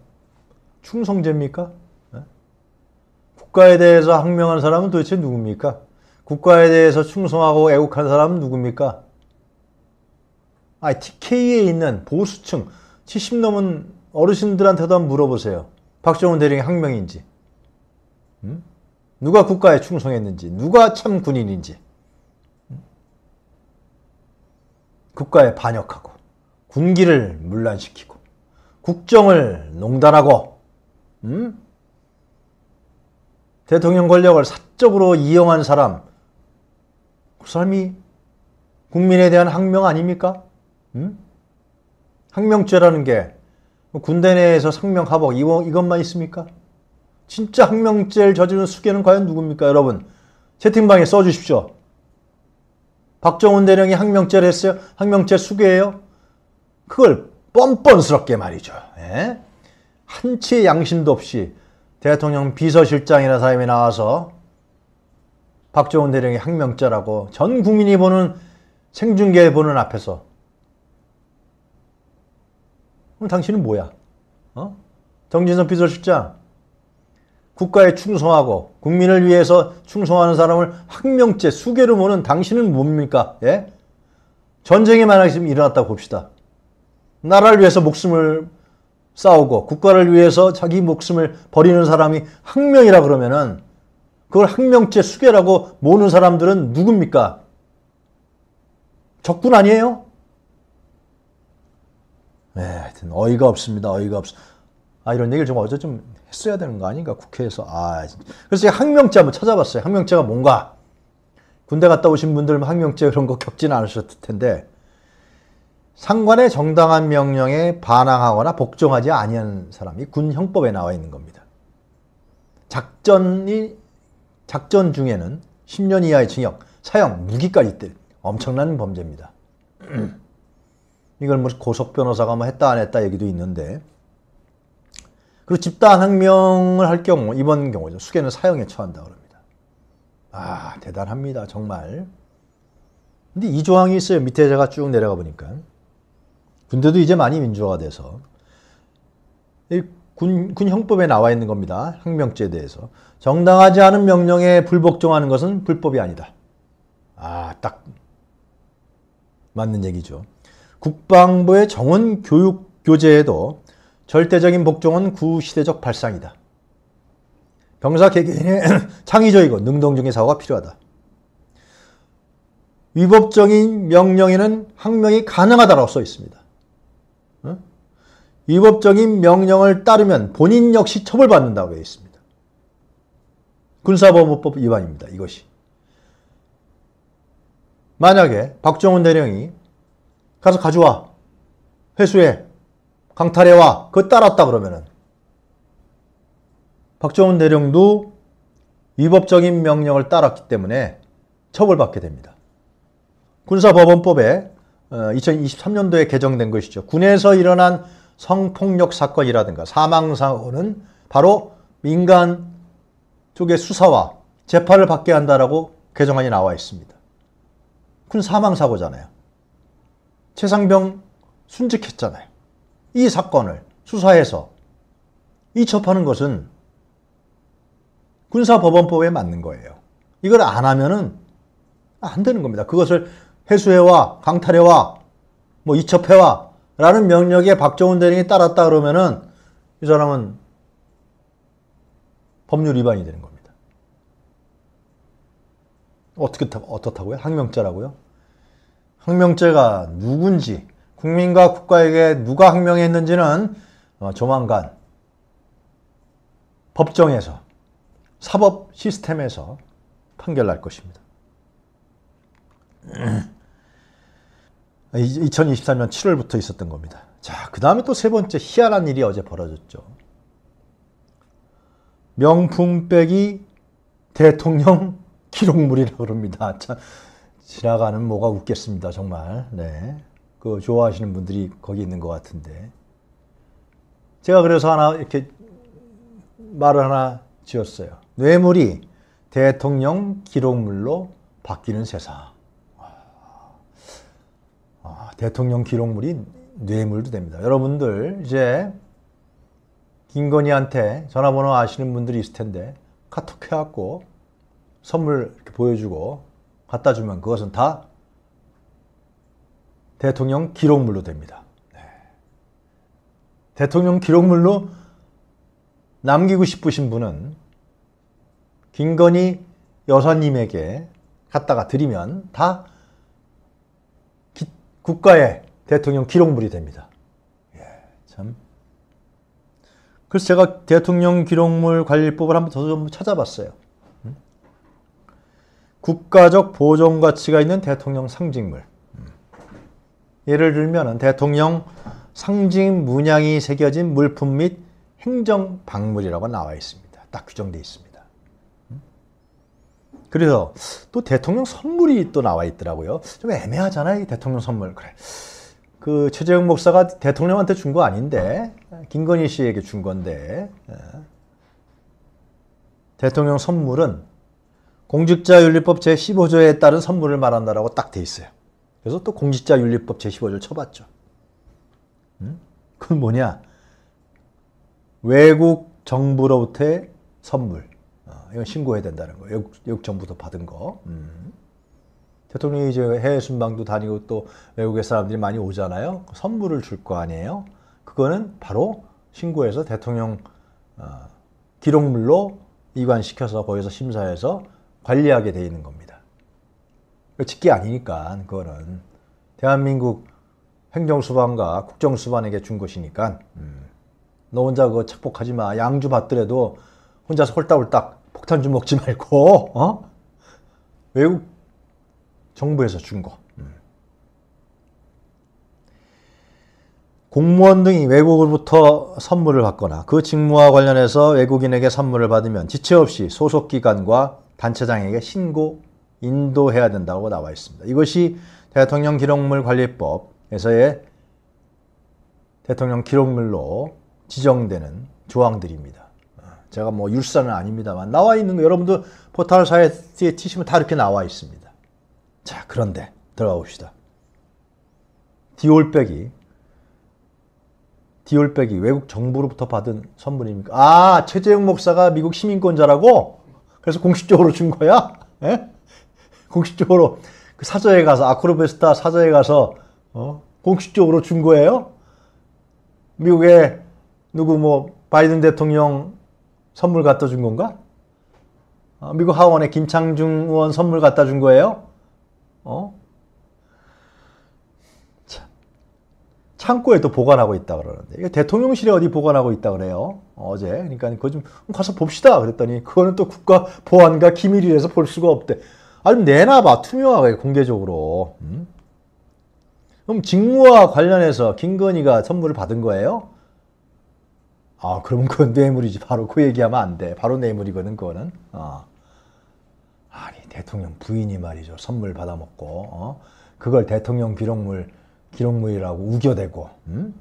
충성제입니까? 예? 국가에 대해서 항명한 사람은 도대체 누굽니까? 국가에 대해서 충성하고 애국한 사람은 누굽니까? 아, TK에 있는 보수층 70 넘은 어르신들한테도 한번 물어보세요. 박정훈 대령이 항명인지. 음? 누가 국가에 충성했는지, 누가 참 군인인지. 음? 국가에 반역하고 군기를 문란시키고 국정을 농단하고 음? 대통령 권력을 사적으로 이용한 사람 그 사람이 국민에 대한 항명 아닙니까? 음? 항명죄라는 게 군대 내에서 상명 하복 이것만 있습니까? 진짜 항명죄를 저지른 수괴는 과연 누굽니까 여러분? 채팅방에 써주십시오. 박정훈 대령이 항명죄를 했어요? 항명죄 수괴예요? 그걸 뻔뻔스럽게 말이죠. 예? 한치의 양심도 없이 대통령 비서실장이나 사람이 나와서 박정훈 대령의 항명자라고 전 국민이 보는 생중계 에 보는 앞에서 그럼 당신은 뭐야? 어? 정진석 비서실장 국가에 충성하고 국민을 위해서 충성하는 사람을 학명죄 수개로 모는 당신은 뭡니까? 예? 전쟁의 만약 화 지금 일어났다고 봅시다. 나라를 위해서 목숨을 싸우고 국가를 위해서 자기 목숨을 버리는 사람이 학명이라 그러면은 그걸 학명죄 수괴라고 모는 사람들은 누굽니까? 적군 아니에요? 네, 하여튼 어이가 없습니다. 어이가 없어. 아 이런 얘기를 좀 어제 좀 했어야 되는 거 아닌가 국회에서 아 진짜. 그래서 학명죄 한번 찾아봤어요. 학명죄가 뭔가 군대 갔다 오신 분들학명죄 뭐 그런 거 겪지는 않으셨을 텐데 상관의 정당한 명령에 반항하거나 복종하지 아니한 사람이 군 형법에 나와 있는 겁니다. 작전이 작전 중에는 10년 이하의 징역, 사형, 무기까지 때 엄청난 범죄입니다. 이걸 뭐 고속 변호사가 뭐 했다 안 했다 얘기도 있는데 그리고 집단 항명을 할 경우 이번 경우죠. 수개는 사형에 처한다 그럽니다. 아 대단합니다 정말. 근데 이 조항이 있어요. 밑에 제가 쭉 내려가 보니까. 군대도 이제 많이 민주화가 돼서 군, 군 형법에 나와 있는 겁니다. 항명죄에 대해서. 정당하지 않은 명령에 불복종하는 것은 불법이 아니다. 아, 딱 맞는 얘기죠. 국방부의 정원 교육 교재에도 절대적인 복종은 구시대적 발상이다. 병사 개개인의 창의적이고 능동적인 사고가 필요하다. 위법적인 명령에는 항명이 가능하다라고 써 있습니다. 어? 위법적인 명령을 따르면 본인 역시 처벌받는다고 되어 있습니다. 군사법무법 위반입니다. 이것이. 만약에 박정훈 대령이 가서 가져와. 회수해. 강탈해와. 그 따랐다 그러면은 박정훈 대령도 위법적인 명령을 따랐기 때문에 처벌받게 됩니다. 군사법원법에 2023년도에 어, 개정된 것이죠. 군에서 일어난 성폭력 사건이라든가 사망사고는 바로 민간 쪽의 수사와 재판을 받게 한다라고 개정안이 나와 있습니다. 군 사망사고잖아요. 최상병 순직했잖아요. 이 사건을 수사해서 이첩하는 것은 군사법원법에 맞는 거예요. 이걸 안 하면은 안 되는 겁니다. 그것을 해수해와 강탈해와 뭐 이첩해와 라는 명령에 박정훈 대령이 따랐다 그러면은 이 사람은 법률 위반이 되는 겁니다. 어떻게 어떻다고요? 항명죄라고요? 항명죄가 누군지 국민과 국가에게 누가 항명했는지는 어, 조만간 법정에서 사법 시스템에서 판결 날 것입니다. 2023년 7월부터 있었던 겁니다. 자, 그 다음에 또 세 번째 희한한 일이 어제 벌어졌죠. 명품백이 대통령 기록물이라고 그럽니다. 참, 지나가는 뭐가 웃겠습니다. 정말. 네. 그 좋아하시는 분들이 거기 있는 것 같은데. 제가 그래서 하나 이렇게 말을 하나 지었어요. 뇌물이 대통령 기록물로 바뀌는 세상. 어, 대통령 기록물인 뇌물도 됩니다. 여러분들 이제 김건희한테 전화번호 아시는 분들이 있을 텐데 카톡 해갖고 선물 이렇게 보여주고 갖다 주면 그것은 다 대통령 기록물로 됩니다. 네. 대통령 기록물로 남기고 싶으신 분은 김건희 여사님에게 갖다가 드리면 다 국가의 대통령 기록물이 됩니다. 예, 참. 그래서 제가 대통령 기록물 관리법을 한번 더좀 찾아봤어요. 음? 국가적 보존 가치가 있는 대통령 상징물. 음. 예를 들면 대통령 상징 문양이 새겨진 물품 및 행정 박물이라고 나와 있습니다. 딱 규정되어 그 있습니다. 그래서 또 대통령 선물이 또 나와 있더라고요. 좀 애매하잖아요. 이 대통령 선물. 그래. 그 최재형 목사가 대통령한테 준 거 아닌데 김건희 씨에게 준 건데 예. 대통령 선물은 공직자윤리법 제15조에 따른 선물을 말한다라고 딱 돼 있어요. 그래서 또 공직자윤리법 제15조를 쳐봤죠. 음? 그건 뭐냐? 외국 정부로부터의 선물. 이건 신고해야 된다는 거예요. 역, 정부도 받은 거. 음. 대통령이 이제 해외 순방도 다니고 또 외국의 사람들이 많이 오잖아요. 선물을 줄 거 아니에요. 그거는 바로 신고해서 대통령 어, 기록물로 이관시켜서 거기서 심사해서 관리하게 돼 있는 겁니다. 직계 아니니까 그거는 대한민국 행정수반과 국정수반에게 준 것이니까 음. 너 혼자 그거 착복하지 마. 양주 받더라도 혼자서 홀딱홀딱 폭탄 좀 먹지 말고 어? 외국 정부에서 준 거. 음. 공무원 등이 외국으로부터 선물을 받거나 그 직무와 관련해서 외국인에게 선물을 받으면 지체 없이 소속 기관과 단체장에게 신고 인도해야 된다고 나와 있습니다. 이것이 대통령 기록물 관리법에서의 대통령 기록물로 지정되는 조항들입니다. 제가 뭐 율사는 아닙니다만 나와 있는 거여러분도 포털 사이트에 치시면 다 이렇게 나와 있습니다. 자 그런데 들어가 봅시다. 디올백이 디올백이 외국 정부로부터 받은 선물입니까? 아 최재형 목사가 미국 시민권자라고? 그래서 공식적으로 준 거야? 에? 예? 공식적으로 그 사저에 가서 아크로베스타 사저에 가서 어? 공식적으로 준 거예요? 미국의 누구 뭐 바이든 대통령 선물 갖다 준 건가? 어, 미국 하원에 김창중 의원 선물 갖다 준 거예요? 어? 창고에 또 보관하고 있다 그러는데 이거 대통령실에 어디 보관하고 있다 그래요 어제 그러니까 그거 좀 가서 봅시다 그랬더니 그거는 또 국가 보안과 기밀이라서 볼 수가 없대 아좀 내놔봐 투명하게 공개적으로 음? 그럼 직무와 관련해서 김건희가 선물을 받은 거예요? 아, 그러면 그건 뇌물이지. 바로 그 얘기하면 안 돼. 바로 뇌물이거든, 그거는. 어. 아니, 대통령 부인이 말이죠. 선물 받아먹고, 어? 그걸 대통령 기록물, 기록물이라고 우겨대고, 음?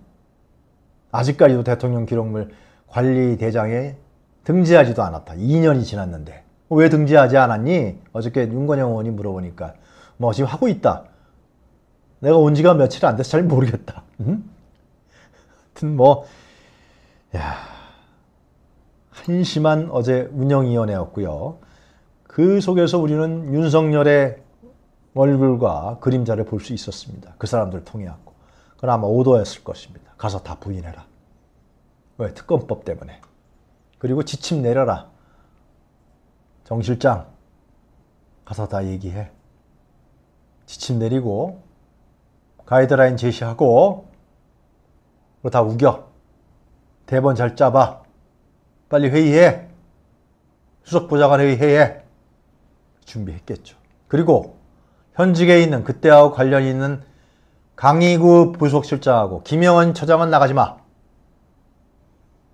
아직까지도 대통령 기록물 관리대장에 등재하지도 않았다. 2년이 지났는데. 어, 왜 등재하지 않았니? 어저께 윤건영 의원이 물어보니까, 뭐, 지금 하고 있다. 내가 온 지가 며칠 안 돼서 잘 모르겠다. 음? 하여튼 뭐, 야 한심한 어제 운영위원회였고요. 그 속에서 우리는 윤석열의 얼굴과 그림자를 볼 수 있었습니다. 그 사람들을 통해갖고. 그건 아마 오더였을 것입니다. 가서 다 부인해라. 왜? 특검법 때문에. 그리고 지침 내려라. 정 실장, 가서 다 얘기해. 지침 내리고, 가이드라인 제시하고, 그거 다 우겨. 대본 잘 짜봐. 빨리 회의해. 수석보좌관 회의해. 준비했겠죠. 그리고 현직에 있는 그때하고 관련이 있는 강의구 부속실장하고 김영은 처장은 나가지 마.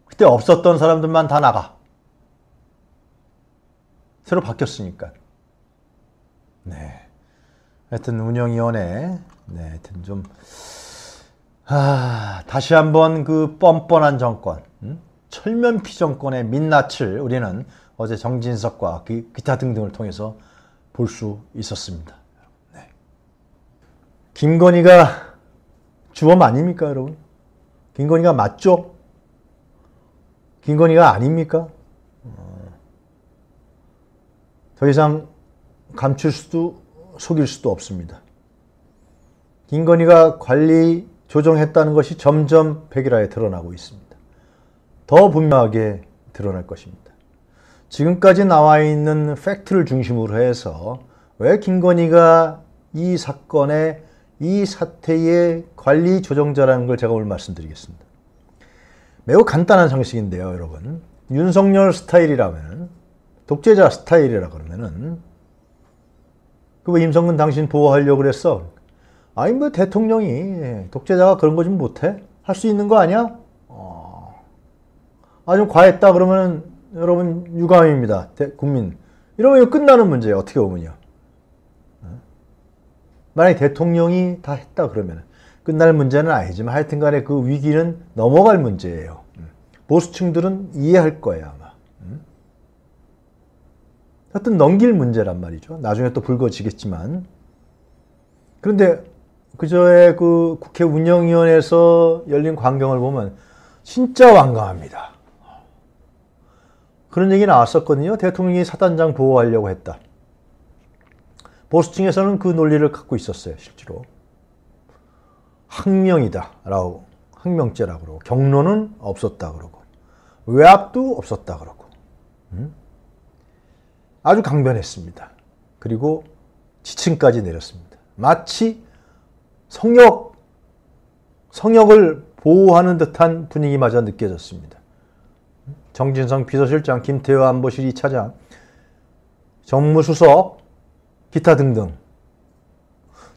그때 없었던 사람들만 다 나가. 새로 바뀌었으니까. 네. 하여튼 운영위원회 네, 하여튼 좀 아, 다시 한번 그 뻔뻔한 정권, 음? 철면피 정권의 민낯을 우리는 어제 정진석과 기, 타 등등을 통해서 볼 수 있었습니다. 네. 김건희가 주범 아닙니까, 여러분? 김건희가 맞죠? 김건희가 아닙니까? 어. 더 이상 감출 수도 속일 수도 없습니다. 김건희가 관리 조정했다는 것이 점점 백일화에 드러나고 있습니다. 더 분명하게 드러날 것입니다. 지금까지 나와 있는 팩트를 중심으로 해서 왜 김건희가 이 사건의 이 사태의 관리 조정자라는 걸 제가 오늘 말씀드리겠습니다. 매우 간단한 상식인데요, 여러분. 윤석열 스타일이라면 독재자 스타일이라 그러면은 그거 임성근 당신 보호하려고 그랬어. 아니 뭐 대통령이 예, 독재자가 그런 거 좀 못해? 할 수 있는 거 아니야? 어... 아좀 과했다 그러면 여러분 유감입니다. 대, 국민. 이러면 끝나는 문제예요. 어떻게 보면요. 예? 만약에 대통령이 다 했다 그러면 끝날 문제는 아니지만 하여튼 간에 그 위기는 넘어갈 문제예요. 음. 보수층들은 이해할 거예요 아마. 음. 하여튼 넘길 문제란 말이죠. 나중에 또 불거지겠지만. 그런데 그저의 그 국회 운영위원회에서 열린 광경을 보면 진짜 완강합니다. 그런 얘기 나왔었거든요. 대통령이 사단장 보호하려고 했다. 보수층에서는 그 논리를 갖고 있었어요. 실제로. 학명이다. 라고. 학명죄라 그러고. 경로는 없었다. 그러고. 외압도 없었다. 그러고. 음? 아주 강변했습니다. 그리고 지층까지 내렸습니다. 마치 성역, 성역을 보호하는 듯한 분위기마저 느껴졌습니다. 정진성 비서실장, 김태호 안보실 2차장, 정무수석, 기타 등등.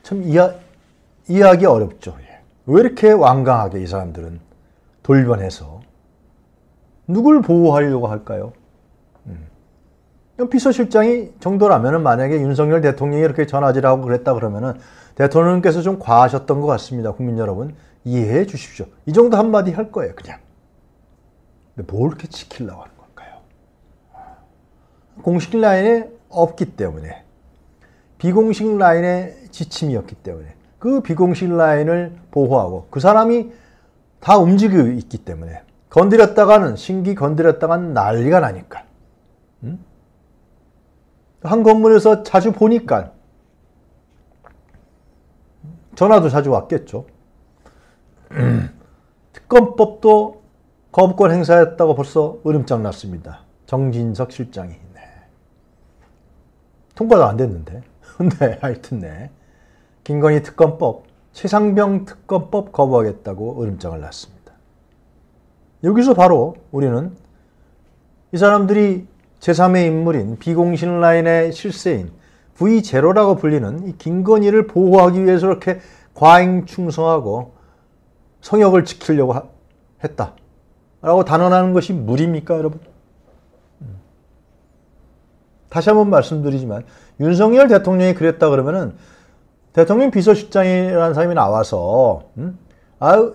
참 이야, 이해하기 어렵죠. 예. 왜 이렇게 완강하게 이 사람들은 돌변해서 누굴 보호하려고 할까요? 음. 비서실장이 정도라면 만약에 윤석열 대통령이 이렇게 전화질하고 그랬다 그러면은 대통령께서 좀 과하셨던 것 같습니다. 국민 여러분 이해해 주십시오. 이 정도 한마디 할 거예요. 그냥. 근데 뭘 이렇게 지키려고 하는 걸까요? 공식 라인에 없기 때문에 비공식 라인의 지침이었기 때문에 그 비공식 라인을 보호하고 그 사람이 다 움직이고 있기 때문에 건드렸다가는 신기 건드렸다가는 난리가 나니까 음? 한 건물에서 자주 보니까 전화도 자주 왔겠죠. 특검법도 거부권 행사했다고 벌써 으름장 났습니다. 정진석 실장이. 네. 통과도 안 됐는데. 네, 하여튼 네. 김건희 특검법, 최상병 특검법 거부하겠다고 으름장을 놨습니다. 여기서 바로 우리는 이 사람들이 제3의 인물인 비공신 라인의 실세인 V0라고 불리는 이 김건희를 보호하기 위해서 이렇게 과잉 충성하고 성역을 지키려고 하, 했다. 라고 단언하는 것이 무리입니까, 여러분? 음. 다시 한번 말씀드리지만 윤석열 대통령이 그랬다 그러면은 대통령 비서실장이라는 사람이 나와서 음? 아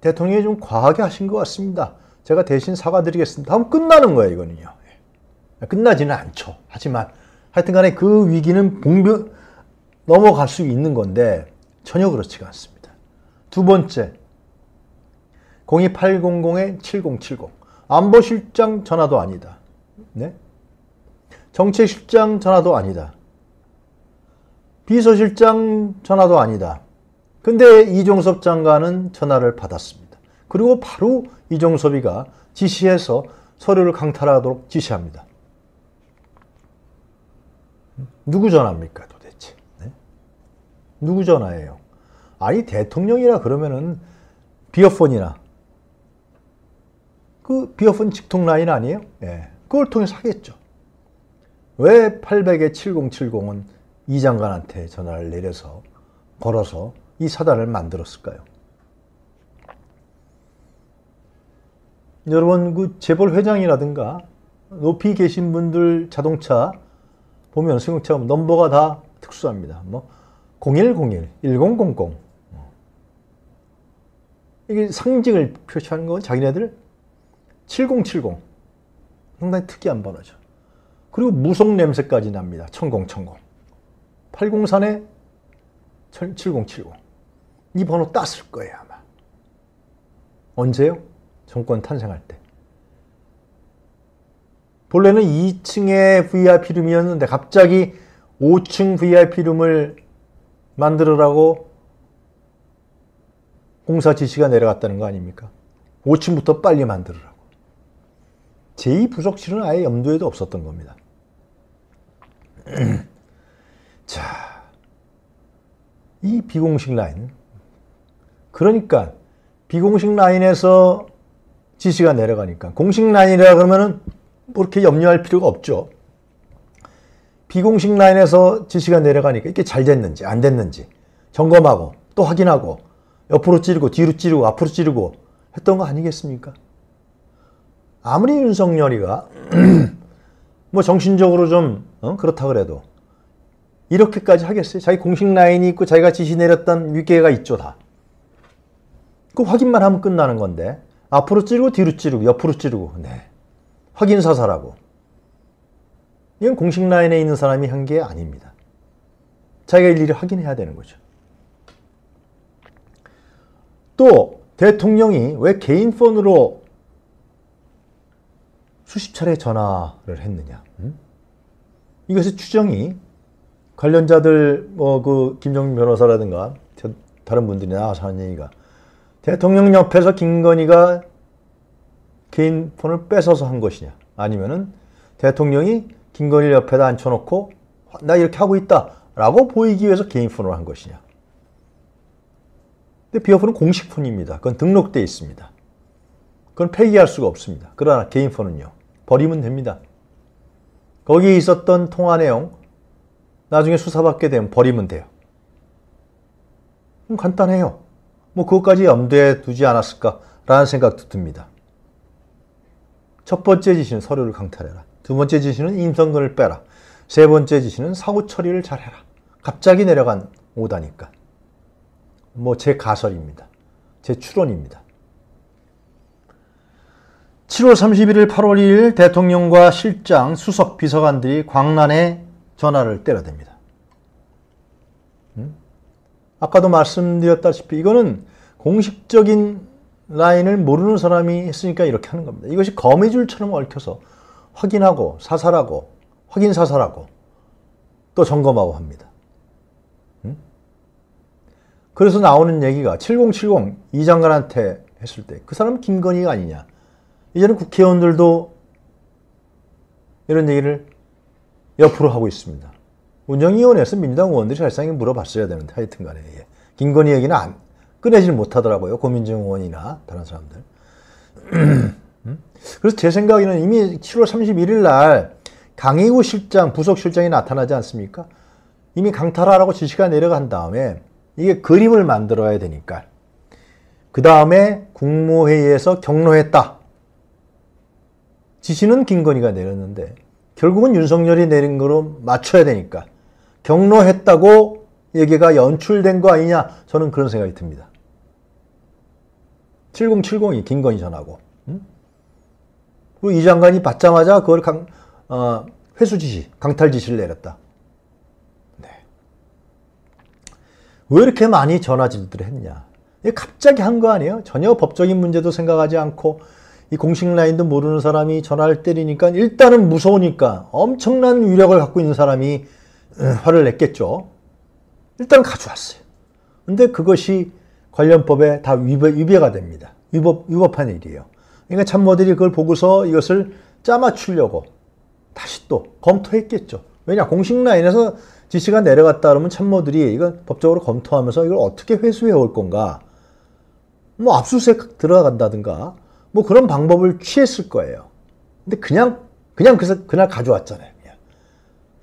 대통령이 좀 과하게 하신 것 같습니다. 제가 대신 사과드리겠습니다. 하면 끝나는 거예요, 이거는요. 예. 끝나지는 않죠. 하지만 하여튼 간에 그 위기는 봉변, 넘어갈 수 있는 건데 전혀 그렇지가 않습니다. 두 번째, 02800-7070. 안보실장 전화도 아니다. 네? 정책실장 전화도 아니다. 비서실장 전화도 아니다. 근데 이종섭 장관은 전화를 받았습니다. 그리고 바로 이종섭이가 지시해서 서류를 강탈하도록 지시합니다. 누구 전화입니까 도대체? 네? 누구 전화예요? 아니 대통령이라 그러면은 비어폰이나 그 비어폰 직통 라인 아니에요? 예. 그걸 통해서 하겠죠. 왜 800에 7070은 이 장관한테 전화를 내려서 걸어서 이 사단을 만들었을까요? 여러분 그 재벌 회장이라든가 높이 계신 분들 자동차 보면 승용차면 뭐 넘버가 다 특수합니다. 뭐 0101, 1000 이게 상징을 표시하는 건 자기네들 7070 상당히 특이한 번호죠. 그리고 무속 냄새까지 납니다. 1000, 8 0 3에 7070. 이 번호 땄을 거예요, 아마. 언제요? 정권 탄생할 때. 본래는 2층의 VIP룸이었는데 갑자기 5층 VIP룸을 만들으라고 공사 지시가 내려갔다는 거 아닙니까? 5층부터 빨리 만들으라고. 제2부속실은 아예 염두에도 없었던 겁니다. 자, 이 비공식 라인. 그러니까 비공식 라인에서 지시가 내려가니까 공식 라인이라 그러면은 뭐 그렇게 염려할 필요가 없죠. 비공식 라인에서 지시가 내려가니까 이게 잘 됐는지 안 됐는지 점검하고 또 확인하고 옆으로 찌르고 뒤로 찌르고 앞으로 찌르고 했던 거 아니겠습니까? 아무리 윤석열이가 뭐 정신적으로 좀 어? 그렇다 그래도 이렇게까지 하겠어요? 자기 공식 라인이 있고 자기가 지시 내렸던 위계가 있죠 다. 그 확인만 하면 끝나는 건데 앞으로 찌르고 뒤로 찌르고 옆으로 찌르고 네. 확인 사살하고 이건 공식 라인에 있는 사람이 한 게 아닙니다. 자기가 일일이 확인해야 되는 거죠. 또 대통령이 왜 개인 폰으로 수십 차례 전화를 했느냐? 음? 이것의 추정이 관련자들 뭐 그 김정민 변호사라든가 다른 분들이 나와서 아, 하 얘기가 대통령 옆에서 김건희가 개인 폰을 뺏어서 한 것이냐 아니면은 대통령이 김건희 옆에다 앉혀놓고 나 이렇게 하고 있다 라고 보이기 위해서 개인 폰으로 한 것이냐 근데 비어폰은 공식 폰입니다 그건 등록돼 있습니다 그건 폐기할 수가 없습니다 그러나 개인 폰은요 버리면 됩니다 거기에 있었던 통화 내용 나중에 수사받게 되면 버리면 돼요 그럼 간단해요 뭐 그것까지 염두에 두지 않았을까라는 생각도 듭니다 첫 번째 지시는 서류를 강탈해라. 두 번째 지시는 인성근을 빼라. 세 번째 지시는 사고 처리를 잘해라. 갑자기 내려간 오다니까. 뭐 제 가설입니다. 제 추론입니다. 7월 31일, 8월 2일 대통령과 실장, 수석, 비서관들이 광란에 전화를 때려댑니다. 음? 아까도 말씀드렸다시피 이거는 공식적인 라인을 모르는 사람이 했으니까 이렇게 하는 겁니다. 이것이 거미줄처럼 얽혀서 확인하고 사살하고 확인 사살하고 또 점검하고 합니다. 그래서 나오는 얘기가 7070 이 장관한테 했을 때 그 사람 은 김건희가 아니냐. 이제는 국회의원들도 이런 얘기를 옆으로 하고 있습니다. 운영위원회에서 민주당 의원들이 사실상 물어봤어야 되는데 하여튼간에 예. 김건희 얘기는 안, 꺼내질 못하더라고요. 고민정 의원이나 다른 사람들. 음? 그래서 제 생각에는 이미 7월 31일 날 강의구 실장, 부속실장이 나타나지 않습니까? 이미 강탈하라고 지시가 내려간 다음에 이게 그림을 만들어야 되니까. 그 다음에 국무회의에서 경로했다. 지시는 김건희가 내렸는데 결국은 윤석열이 내린 거로 맞춰야 되니까. 경로했다고 얘기가 연출된 거 아니냐 저는 그런 생각이 듭니다. 7070이 김건희 전하고 음? 그리고 이 장관이 받자마자 그걸 강, 어, 회수 지시, 강탈 지시를 내렸다. 네. 왜 이렇게 많이 전화질들을 했냐? 갑자기 한 거 아니에요? 전혀 법적인 문제도 생각하지 않고 이 공식 라인도 모르는 사람이 전화를 때리니까 일단은 무서우니까 엄청난 위력을 갖고 있는 사람이 음, 화를 냈겠죠. 일단 가져왔어요. 근데 그것이 관련법에 다 위배, 가 됩니다. 위법, 위법한 일이에요. 그러니까 참모들이 그걸 보고서 이것을 짜맞추려고 다시 또 검토했겠죠. 왜냐 공식 라인에서 지시가 내려갔다 그러면 참모들이 이건 법적으로 검토하면서 이걸 어떻게 회수해 올 건가 뭐 압수수색 들어간다든가 뭐 그런 방법을 취했을 거예요. 근데 그냥 그냥 그래서 그날 가져왔잖아요. 그냥.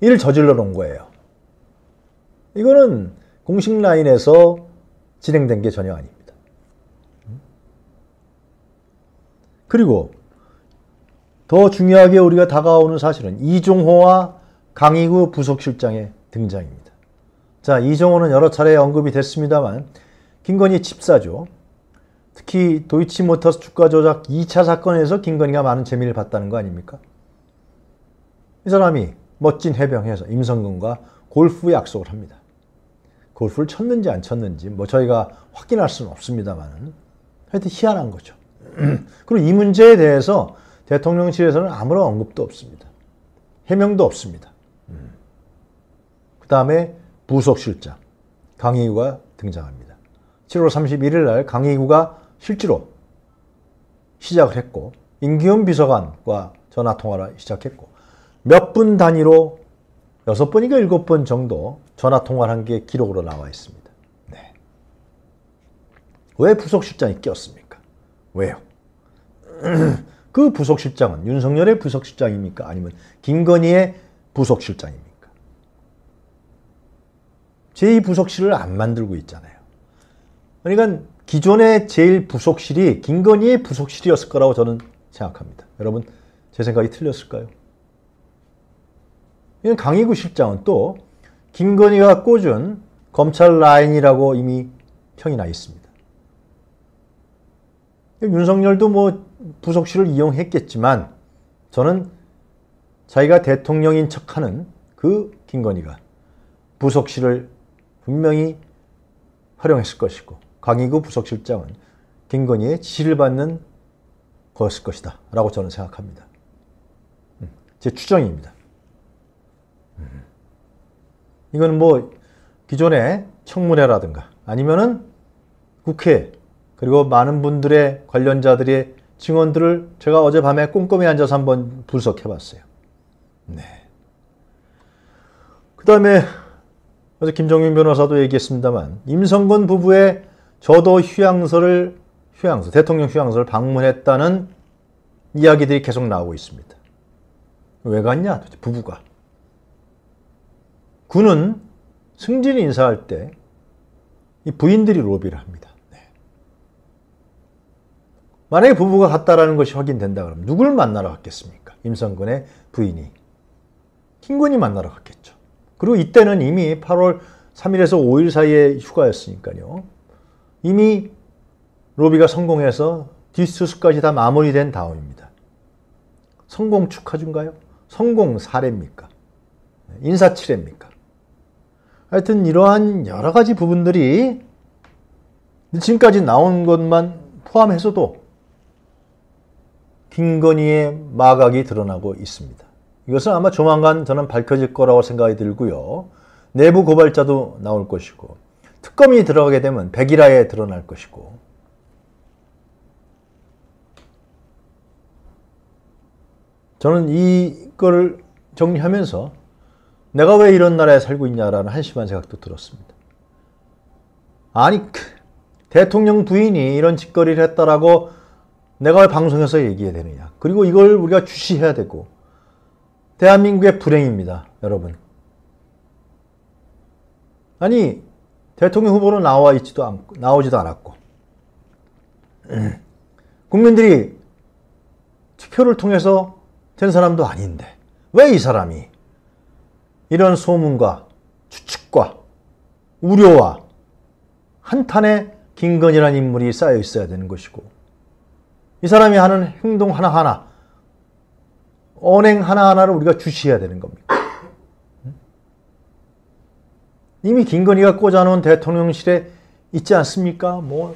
일을 저질러 놓은 거예요. 이거는 공식 라인에서 진행된 게 전혀 아닙니다. 음? 그리고 더 중요하게 우리가 다가오는 사실은 이종호와 강희구 부속실장의 등장입니다. 자, 이종호는 여러 차례 언급이 됐습니다만 김건희 집사죠. 특히 도이치모터스 주가 조작 2차 사건에서 김건희가 많은 재미를 봤다는 거 아닙니까? 이 사람이 멋진 해병에서 임성근과 골프 약속을 합니다. 골프를 쳤는지 안 쳤는지 뭐 저희가 확인할 수는 없습니다만은 하여튼 희한한 거죠. 그리고 이 문제에 대해서 대통령실에서는 아무런 언급도 없습니다. 해명도 없습니다. 음. 그 다음에 부속실장 강희구가 등장합니다. 7월 31일 날 강희구가 실제로 시작을 했고 임기훈 비서관과 전화 통화를 시작했고 몇 분 단위로 6섯 번인가 7곱번 정도 전화 통화를 한 게 기록으로 나와 있습니다. 네. 왜 부속실장이 끼었습니까? 왜요? 그 부속실장은 윤석열의 부속실장입니까? 아니면 김건희의 부속실장입니까? 제2부속실을 안 만들고 있잖아요. 그러니까 기존의 제1부속실이 김건희의 부속실이었을 거라고 저는 생각합니다. 여러분 제 생각이 틀렸을까요? 강희구 실장은 또 김건희가 꽂은 검찰 라인이라고 이미 평이 나 있습니다. 윤석열도 뭐 부속실을 이용했겠지만 저는 자기가 대통령인 척하는 그 김건희가 부속실을 분명히 활용했을 것이고 강의구 부속실장은 김건희의 지시를 받는 거였 것이다 라고 저는 생각합니다. 음, 제 추정입니다. 음. 이거는 뭐 기존의 청문회라든가 아니면은 국회 그리고 많은 분들의 관련자들의 증언들을 제가 어젯밤에 꼼꼼히 앉아서 한번 분석해 봤어요. 네. 그 다음에 어제 김정윤 변호사도 얘기했습니다만 임성근 부부의 저도 휴양소를 휴양소 대통령 휴양소를 방문했다는 이야기들이 계속 나오고 있습니다. 왜 갔냐? 도대체 부부가. 군은 승진이 인사할 때 이 부인들이 로비를 합니다. 네. 만약에 부부가 같다라는 것이 확인된다 그러면 누굴 만나러 갔겠습니까? 임성근의 부인이. 흰군이 만나러 갔겠죠. 그리고 이때는 이미 8월 3일에서 5일 사이에 휴가였으니까요. 이미 로비가 성공해서 디스투스까지 다 마무리된 다음입니다. 성공 축하준가요? 성공 사례입니까? 네. 인사치례입니까? 하여튼 이러한 여러 가지 부분들이 지금까지 나온 것만 포함해서도 김건희의 마각이 드러나고 있습니다. 이것은 아마 조만간 저는 밝혀질 거라고 생각이 들고요. 내부 고발자도 나올 것이고 특검이 들어가게 되면 백일하에 드러날 것이고 저는 이걸 정리하면서 내가 왜 이런 나라에 살고 있냐라는 한심한 생각도 들었습니다. 아니, 그 대통령 부인이 이런 짓거리를 했다라고 내가 왜 방송에서 얘기해야 되느냐. 그리고 이걸 우리가 주시해야 되고, 대한민국의 불행입니다, 여러분. 아니, 대통령 후보는 나와 있지도 않 나오지도 않았고, 국민들이 투표를 통해서 된 사람도 아닌데, 왜 이 사람이 이런 소문과 추측과 우려와 한탄에 김건이라는 인물이 쌓여 있어야 되는 것이고 이 사람이 하는 행동 하나하나 언행 하나하나를 우리가 주시해야 되는 겁니다. 이미 김건희가 꽂아놓은 대통령실에 있지 않습니까? 뭐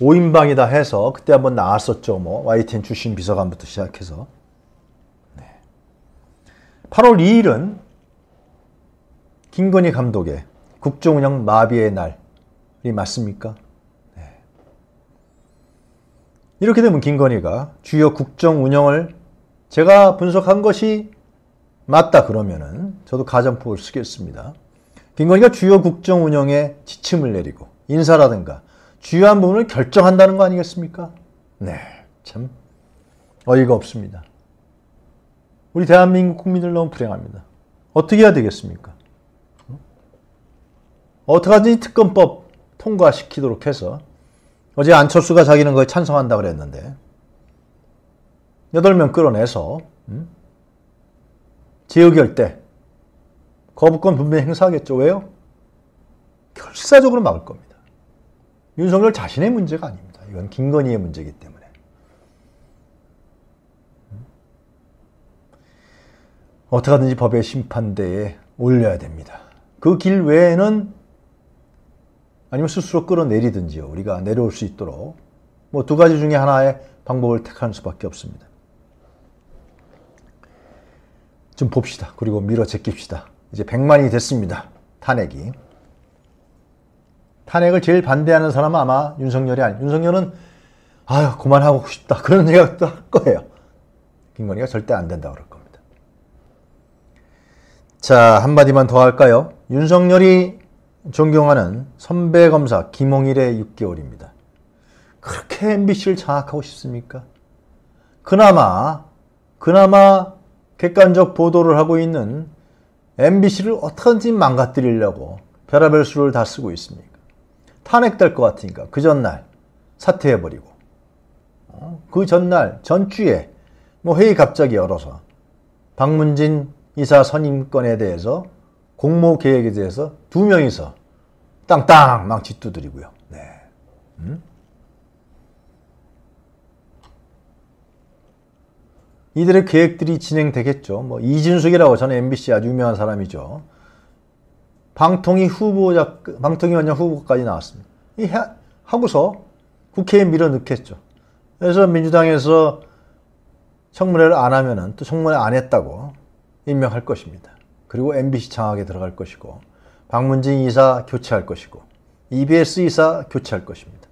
5인방이다 해서 그때 한번 나왔었죠. 뭐 YTN 출신 비서관부터 시작해서. 네. 8월 2일은 김건희 감독의 국정운영 마비의 날이 맞습니까? 네. 이렇게 되면 김건희가 주요 국정운영을 제가 분석한 것이 맞다 그러면은 저도 가정법을 쓰겠습니다. 김건희가 주요 국정운영에 지침을 내리고 인사라든가 주요한 부분을 결정한다는 거 아니겠습니까? 네, 참 어이가 없습니다. 우리 대한민국 국민들 너무 불행합니다. 어떻게 해야 되겠습니까? 어떻게든지 특검법 통과시키도록 해서 어제 안철수가 자기는 거에 찬성한다 그랬는데 8명 끌어내서 음? 재의결 때 거부권 분명히 행사하겠죠. 왜요? 결사적으로 막을 겁니다. 윤석열 자신의 문제가 아닙니다. 이건 김건희의 문제이기 때문에. 음? 어떻게든지 법의 심판대에 올려야 됩니다. 그 길 외에는 아니면 스스로 끌어내리든지요. 우리가 내려올 수 있도록 뭐 두 가지 중에 하나의 방법을 택하는 수밖에 없습니다. 좀 봅시다. 그리고 밀어 제깁시다 이제 100만이 됐습니다. 탄핵이. 탄핵을 제일 반대하는 사람은 아마 윤석열이 아니 에요 윤석열은 아유 그만하고 싶다 그런 생각도 할 거예요. 김건희가 절대 안 된다 고 그럴 겁니다. 자 한마디만 더 할까요? 윤석열이 존경하는 선배 검사 김홍일의 6개월입니다. 그렇게 MBC를 장악하고 싶습니까? 그나마 그나마 객관적 보도를 하고 있는 MBC를 어떻게든 망가뜨리려고 별의별 수를 다 쓰고 있습니까? 탄핵될 것 같으니까 그 전날 사퇴해버리고 어, 그 전날 전주에 뭐 회의 갑자기 열어서 박문진 이사 선임권에 대해서 공모 계획에 대해서 두 명이서 땅땅 막 짓두드리고요. 네. 음? 이들의 계획들이 진행되겠죠. 뭐 이진숙이라고 저는 MBC 아주 유명한 사람이죠. 방통위 후보자, 방통위 원장 후보까지 나왔습니다. 이 하고서 국회에 밀어넣겠죠. 그래서 민주당에서 청문회를 안 하면은 또 청문회 안 했다고 임명할 것입니다. 그리고 MBC 장학에 들어갈 것이고 박문진 이사 교체할 것이고 EBS 이사 교체할 것입니다.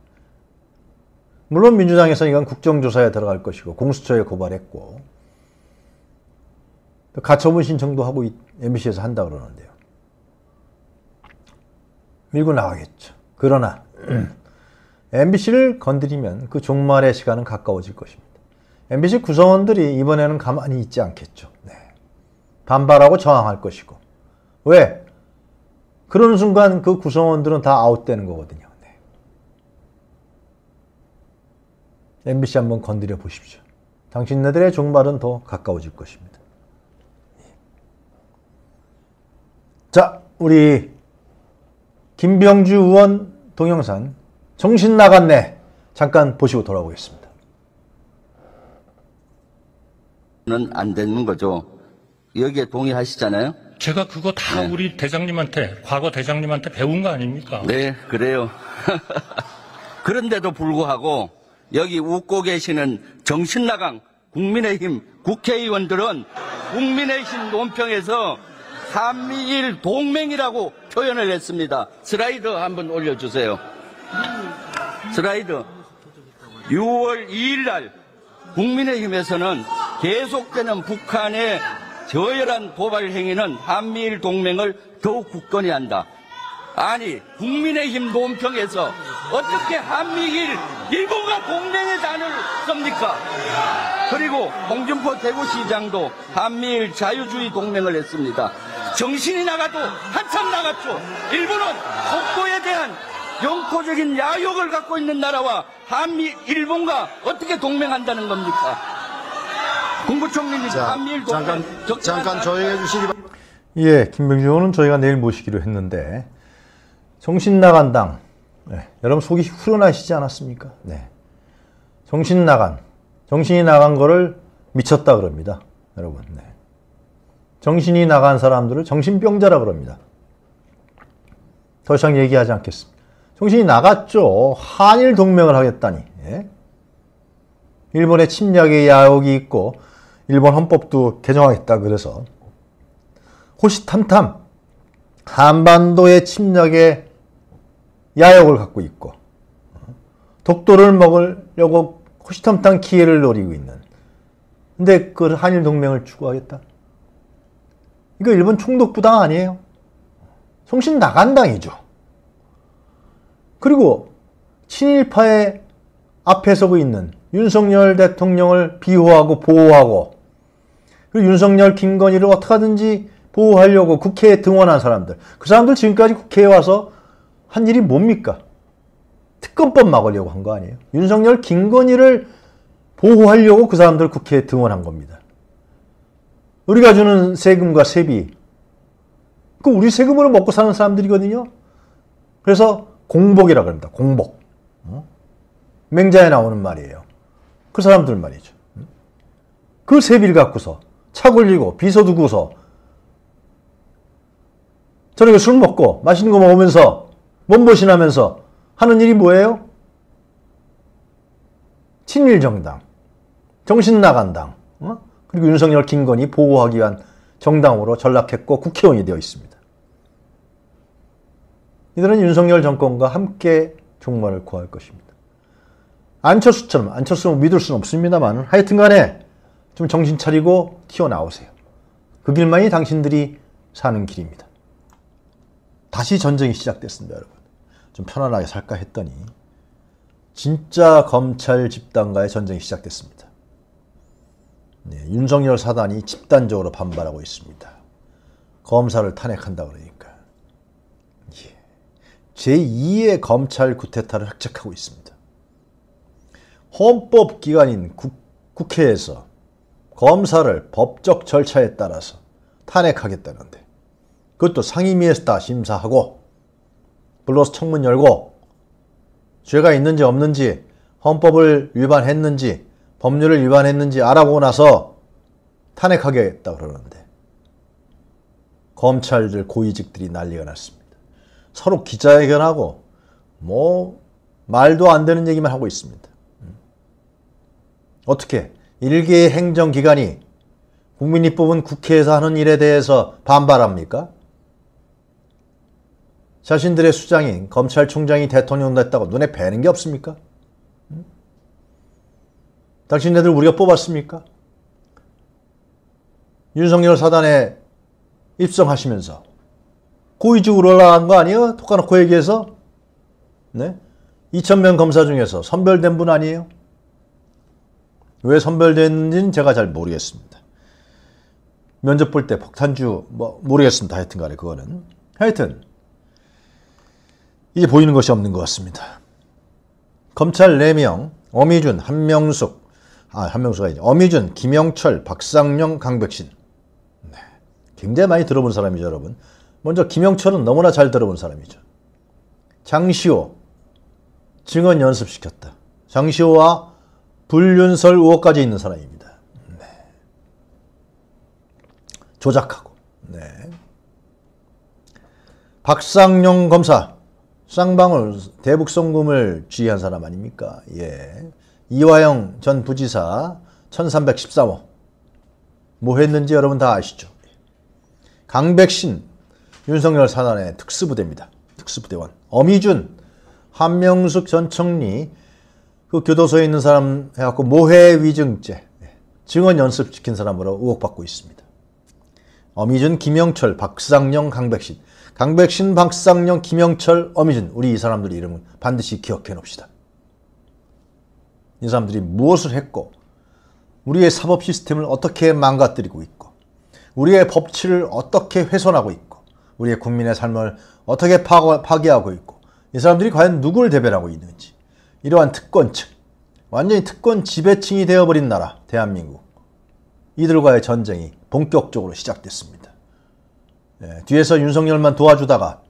물론 민주당에서 이건 국정조사에 들어갈 것이고 공수처에 고발했고 가처분 신청도 하고 MBC에서 한다 그러는데요. 밀고 나가겠죠. 그러나 MBC를 건드리면 그 종말의 시간은 가까워질 것입니다. MBC 구성원들이 이번에는 가만히 있지 않겠죠. 네. 반발하고 저항할 것이고. 왜? 그런 순간 그 구성원들은 다 아웃되는 거거든요. 네. MBC 한번 건드려 보십시오. 당신네들의 종말은 더 가까워질 것입니다. 네. 자, 우리 김병주 의원 동영상 정신 나갔네. 잠깐 보시고 돌아오겠습니다. 는 안 되는 거죠. 여기에 동의하시잖아요. 제가 그거 다 네. 우리 대장님한테 과거 대장님한테 배운 거 아닙니까? 네, 그래요. 그런데도 불구하고 여기 웃고 계시는 정신나강 국민의힘 국회의원들은 국민의힘 논평에서 한미일 동맹이라고 표현을 했습니다. 슬라이드 한번 올려주세요. 슬라이드. 6월 2일 날 국민의힘에서는 계속되는 북한의 저열한 고발 행위는 한미일 동맹을 더욱 굳건히 한다. 아니 국민의힘 논평에서 어떻게 한미일 일본과 동맹의 단어를 씁니까? 그리고 홍준표 대구시장도 한미일 자유주의 동맹을 했습니다. 정신이 나가도 한참 나갔죠. 일본은 속도에 대한 영토적인 야욕을 갖고 있는 나라와 한미 일본과 어떻게 동맹한다는 겁니까? 국무총리님 한미일 잠깐 잠깐 조용해 주시기 바랍니다. 예, 김병준 의원은 저희가 내일 모시기로 했는데 정신 나간 당 네, 예, 여러분 속이 후련하시지 않았습니까? 네. 정신 나간 정신이 나간 거를 미쳤다 그럽니다. 여러분. 네. 정신이 나간 사람들을 정신병자라 그럽니다. 더 이상 얘기하지 않겠습니다. 정신이 나갔죠. 한일 동맹을 하겠다니. 예? 일본의 침략의 야욕이 있고 일본 헌법도 개정하겠다 그래서 호시탐탐 한반도의 침략에 야욕을 갖고 있고 독도를 먹으려고 호시탐탐 기회를 노리고 있는 근데 그 한일 동맹을 추구하겠다 이거 일본 총독부당 아니에요 송신 나간당이죠 그리고 친일파의 앞에 서고 있는 윤석열 대통령을 비호하고 보호하고 그리고 윤석열, 김건희를 어떻게 하든지 보호하려고 국회에 등원한 사람들. 그 사람들 지금까지 국회에 와서 한 일이 뭡니까? 특검법 막으려고 한 거 아니에요? 윤석열, 김건희를 보호하려고 그 사람들 국회에 등원한 겁니다. 우리가 주는 세금과 세비, 그 우리 세금으로 먹고 사는 사람들이거든요. 그래서 공복이라 그럽니다. 공복. 어? 맹자에 나오는 말이에요. 그 사람들 말이죠. 그 세비를 갖고서 차 굴리고 비서 두고서 저녁에 술 먹고 맛있는 거 먹으면서 몸보신하면서 하는 일이 뭐예요? 친일정당, 정신나간당, 어? 그리고 윤석열 김건희 보호하기 위한 정당으로 전락했고 국회의원이 되어 있습니다. 이들은 윤석열 정권과 함께 종말을 구할 것입니다. 안철수처럼, 안철수는 믿을 수는 없습니다만 하여튼간에 좀 정신 차리고 튀어나오세요. 그 길만이 당신들이 사는 길입니다. 다시 전쟁이 시작됐습니다, 여러분. 좀 편안하게 살까 했더니 진짜 검찰 집단과의 전쟁이 시작됐습니다. 네, 윤석열 사단이 집단적으로 반발하고 있습니다. 검사를 탄핵한다 그러니까. 예. 제2의 검찰 구태타를 획책하고 있습니다. 헌법 기관인 국, 국회에서 검사를 법적 절차에 따라서 탄핵하겠다는데 그것도 상임위에서 다 심사하고 불러서 청문 열고 죄가 있는지 없는지 헌법을 위반했는지 법률을 위반했는지 알아보고 나서 탄핵하겠다 그러는데 검찰들 고위직들이 난리가 났습니다. 서로 기자회견하고 뭐 말도 안 되는 얘기만 하고 있습니다. 음. 어떻게 일개의 행정기관이 국민이 뽑은 국회에서 하는 일에 대해서 반발합니까? 자신들의 수장인 검찰총장이 대통령 됐다고 눈에 뵈는 게 없습니까? 응? 당신네들 우리가 뽑았습니까? 윤석열 사단에 입성하시면서 고위직으로 올라간 거 아니에요? 톡카노코 얘기해서? 네? 2천명 검사 중에서 선별된 분 아니에요? 왜 선별됐는지는 제가 잘 모르겠습니다. 면접 볼 때 폭탄주 뭐 모르겠습니다. 하여튼 간에 그거는. 하여튼 이제 보이는 것이 없는 것 같습니다. 검찰 4명, 어미준, 한명숙, 아 한명숙이 아니죠. 어미준, 김영철, 박상영, 강백신. 네. 굉장히 많이 들어본 사람이죠 여러분. 먼저 김영철은 너무나 잘 들어본 사람이죠. 장시호, 증언 연습시켰다. 장시호와 불륜설 의혹까지 있는 사람입니다. 네. 조작하고. 네. 박상용 검사 쌍방울 대북송금을 지휘한 사람 아닙니까? 예. 이화영 전 부지사 1313호 뭐 했는지 여러분 다 아시죠? 강백신 윤석열 사단의 특수부대입니다. 특수부대원. 어미준 한명숙 전 총리 그 교도소에 있는 사람 해갖고 모해 위증죄 예, 증언 연습 시킨 사람으로 의혹받고 있습니다. 어미준, 김영철, 박상영, 강백신. 강백신, 박상영, 김영철, 어미준. 우리 이 사람들의 이름은 반드시 기억해 놓읍시다. 이 사람들이 무엇을 했고, 우리의 사법 시스템을 어떻게 망가뜨리고 있고, 우리의 법치를 어떻게 훼손하고 있고, 우리의 국민의 삶을 어떻게 파괴하고 있고, 이 사람들이 과연 누구를 대변하고 있는지, 이러한 특권층, 완전히 특권 지배층이 되어버린 나라 대한민국 이들과의 전쟁이 본격적으로 시작됐습니다. 예, 뒤에서 윤석열만 도와주다가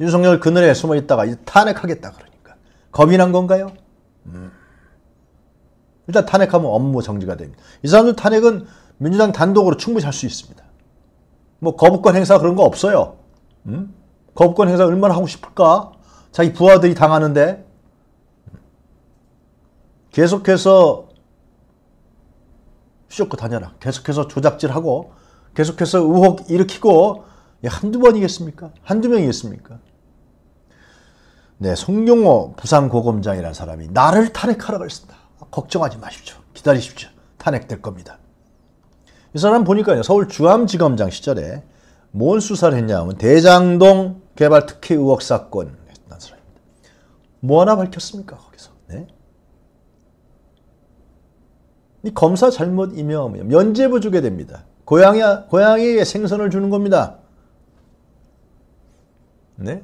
윤석열 그늘에 숨어있다가 탄핵하겠다 그러니까 겁이 난 건가요? 음. 일단 탄핵하면 업무 정지가 됩니다. 이 사람들 탄핵은 민주당 단독으로 충분히 할 수 있습니다. 뭐 거부권 행사 그런 거 없어요. 음? 거부권 행사 얼마나 하고 싶을까? 자기 부하들이 당하는데 계속해서 쫓고 다녀라. 계속해서 조작질하고 계속해서 의혹 일으키고 예, 한두 번이겠습니까? 한두 명이겠습니까? 네, 송용호 부산고검장이라는 사람이 나를 탄핵하라 그랬습니다. 걱정하지 마십시오. 기다리십시오. 탄핵될 겁니다. 이 사람 보니까요. 서울 주암지검장 시절에 뭔 수사를 했냐 하면 대장동 개발 특혜 의혹 사건 했던 사람입니다. 뭐 하나 밝혔습니까? 거기서. 이 검사 잘못 임명하면 면제부 주게 됩니다. 고양이, 고양이에 생선을 주는 겁니다. 네?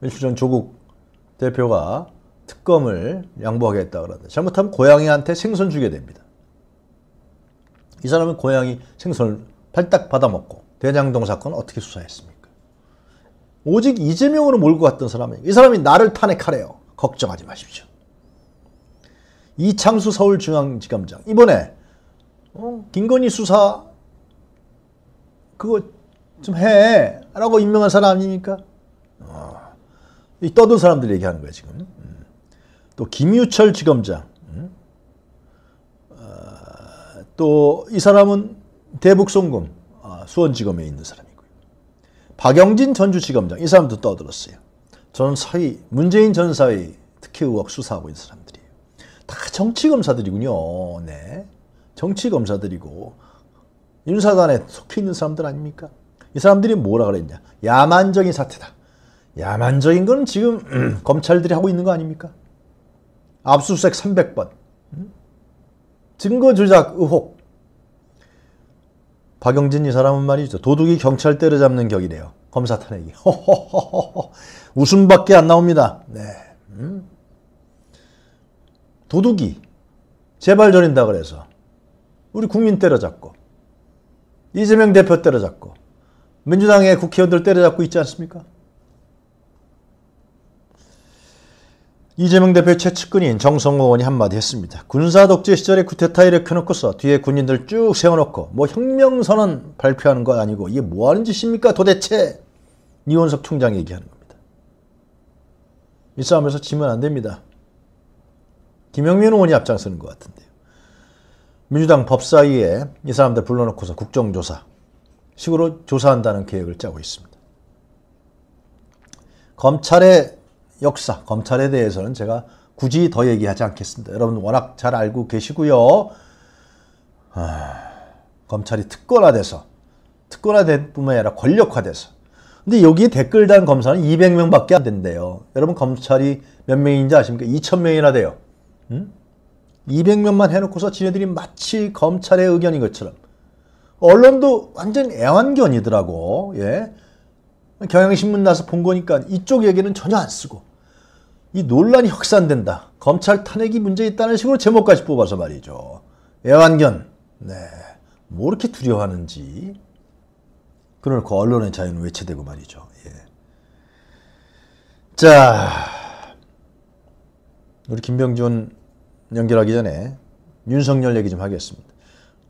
며칠 전 조국 대표가 특검을 양보하겠다 그러는데 잘못하면 고양이한테 생선 주게 됩니다. 이 사람은 고양이 생선을 팔딱 받아먹고 대장동 사건 어떻게 수사했습니까? 오직 이재명으로 몰고 갔던 사람이이 사람이 나를 탄핵하래요. 걱정하지 마십시오. 이창수 서울중앙지검장 이번에 어, 김건희 수사 그거 좀 해라고 임명한 사람 아닙니까? 어, 이 떠든 사람들 얘기하는 거야 지금. 음. 또 김유철 지검장 음. 어, 아, 또이 사람은 대북송금 아, 수원지검에 있는 사람이고요. 박영진 전주지검장 이 사람도 떠들었어요. 저는 사위 문재인 전 사위 특혜 의혹 수사하고 있는 사람. 다 정치 검사들이군요. 네. 정치 검사들이고 윤사단에 속해 있는 사람들 아닙니까? 이 사람들이 뭐라 그랬냐? 야만적인 사태다. 야만적인 건 지금 음, 검찰들이 하고 있는 거 아닙니까? 압수수색 300번. 음? 증거 조작 의혹. 박영진 이 사람은 말이죠. 도둑이 경찰 때려잡는 격이래요. 검사 탄핵이. 웃음밖에 안 나옵니다. 네. 음? 도둑이 재발 전인다 그래서 우리 국민 때려잡고 이재명 대표 때려잡고 민주당의 국회의원들 때려잡고 있지 않습니까? 이재명 대표의 최측근인 정성호 의원이 한마디 했습니다. 군사 독재 시절에 쿠데타 일으켜 놓고서 뒤에 군인들 쭉 세워놓고 뭐 혁명선언 발표하는 거 아니고 이게 뭐하는 짓입니까 도대체 이원석 총장이 얘기하는 겁니다. 이 싸움에서 지면 안 됩니다. 김영민 의원이 앞장서는 것 같은데요. 민주당 법사위에 이 사람들 불러놓고서 국정조사 식으로 조사한다는 계획을 짜고 있습니다. 검찰의 역사, 검찰에 대해서는 제가 굳이 더 얘기하지 않겠습니다. 여러분 워낙 잘 알고 계시고요. 아, 검찰이 특권화돼서 특권화된 뿐만 아니라 권력화돼서 근데 여기 댓글 단 검사는 200명밖에 안 된대요. 여러분 검찰이 몇 명인지 아십니까? 2,000명이나 돼요. 음? 200명만 해놓고서 지네들이 마치 검찰의 의견인 것처럼 언론도 완전 애완견이더라고. 예. 경향신문 나서 본 거니까 이쪽 얘기는 전혀 안 쓰고 이 논란이 확산된다. 검찰 탄핵이 문제 있다는 식으로 제목까지 뽑아서 말이죠. 애완견. 네. 뭐 이렇게 두려워하는지. 그러놓고 그 언론의 자유는 외치되고 말이죠. 예. 자, 우리 김병준 연결하기 전에 윤석열 얘기 좀 하겠습니다.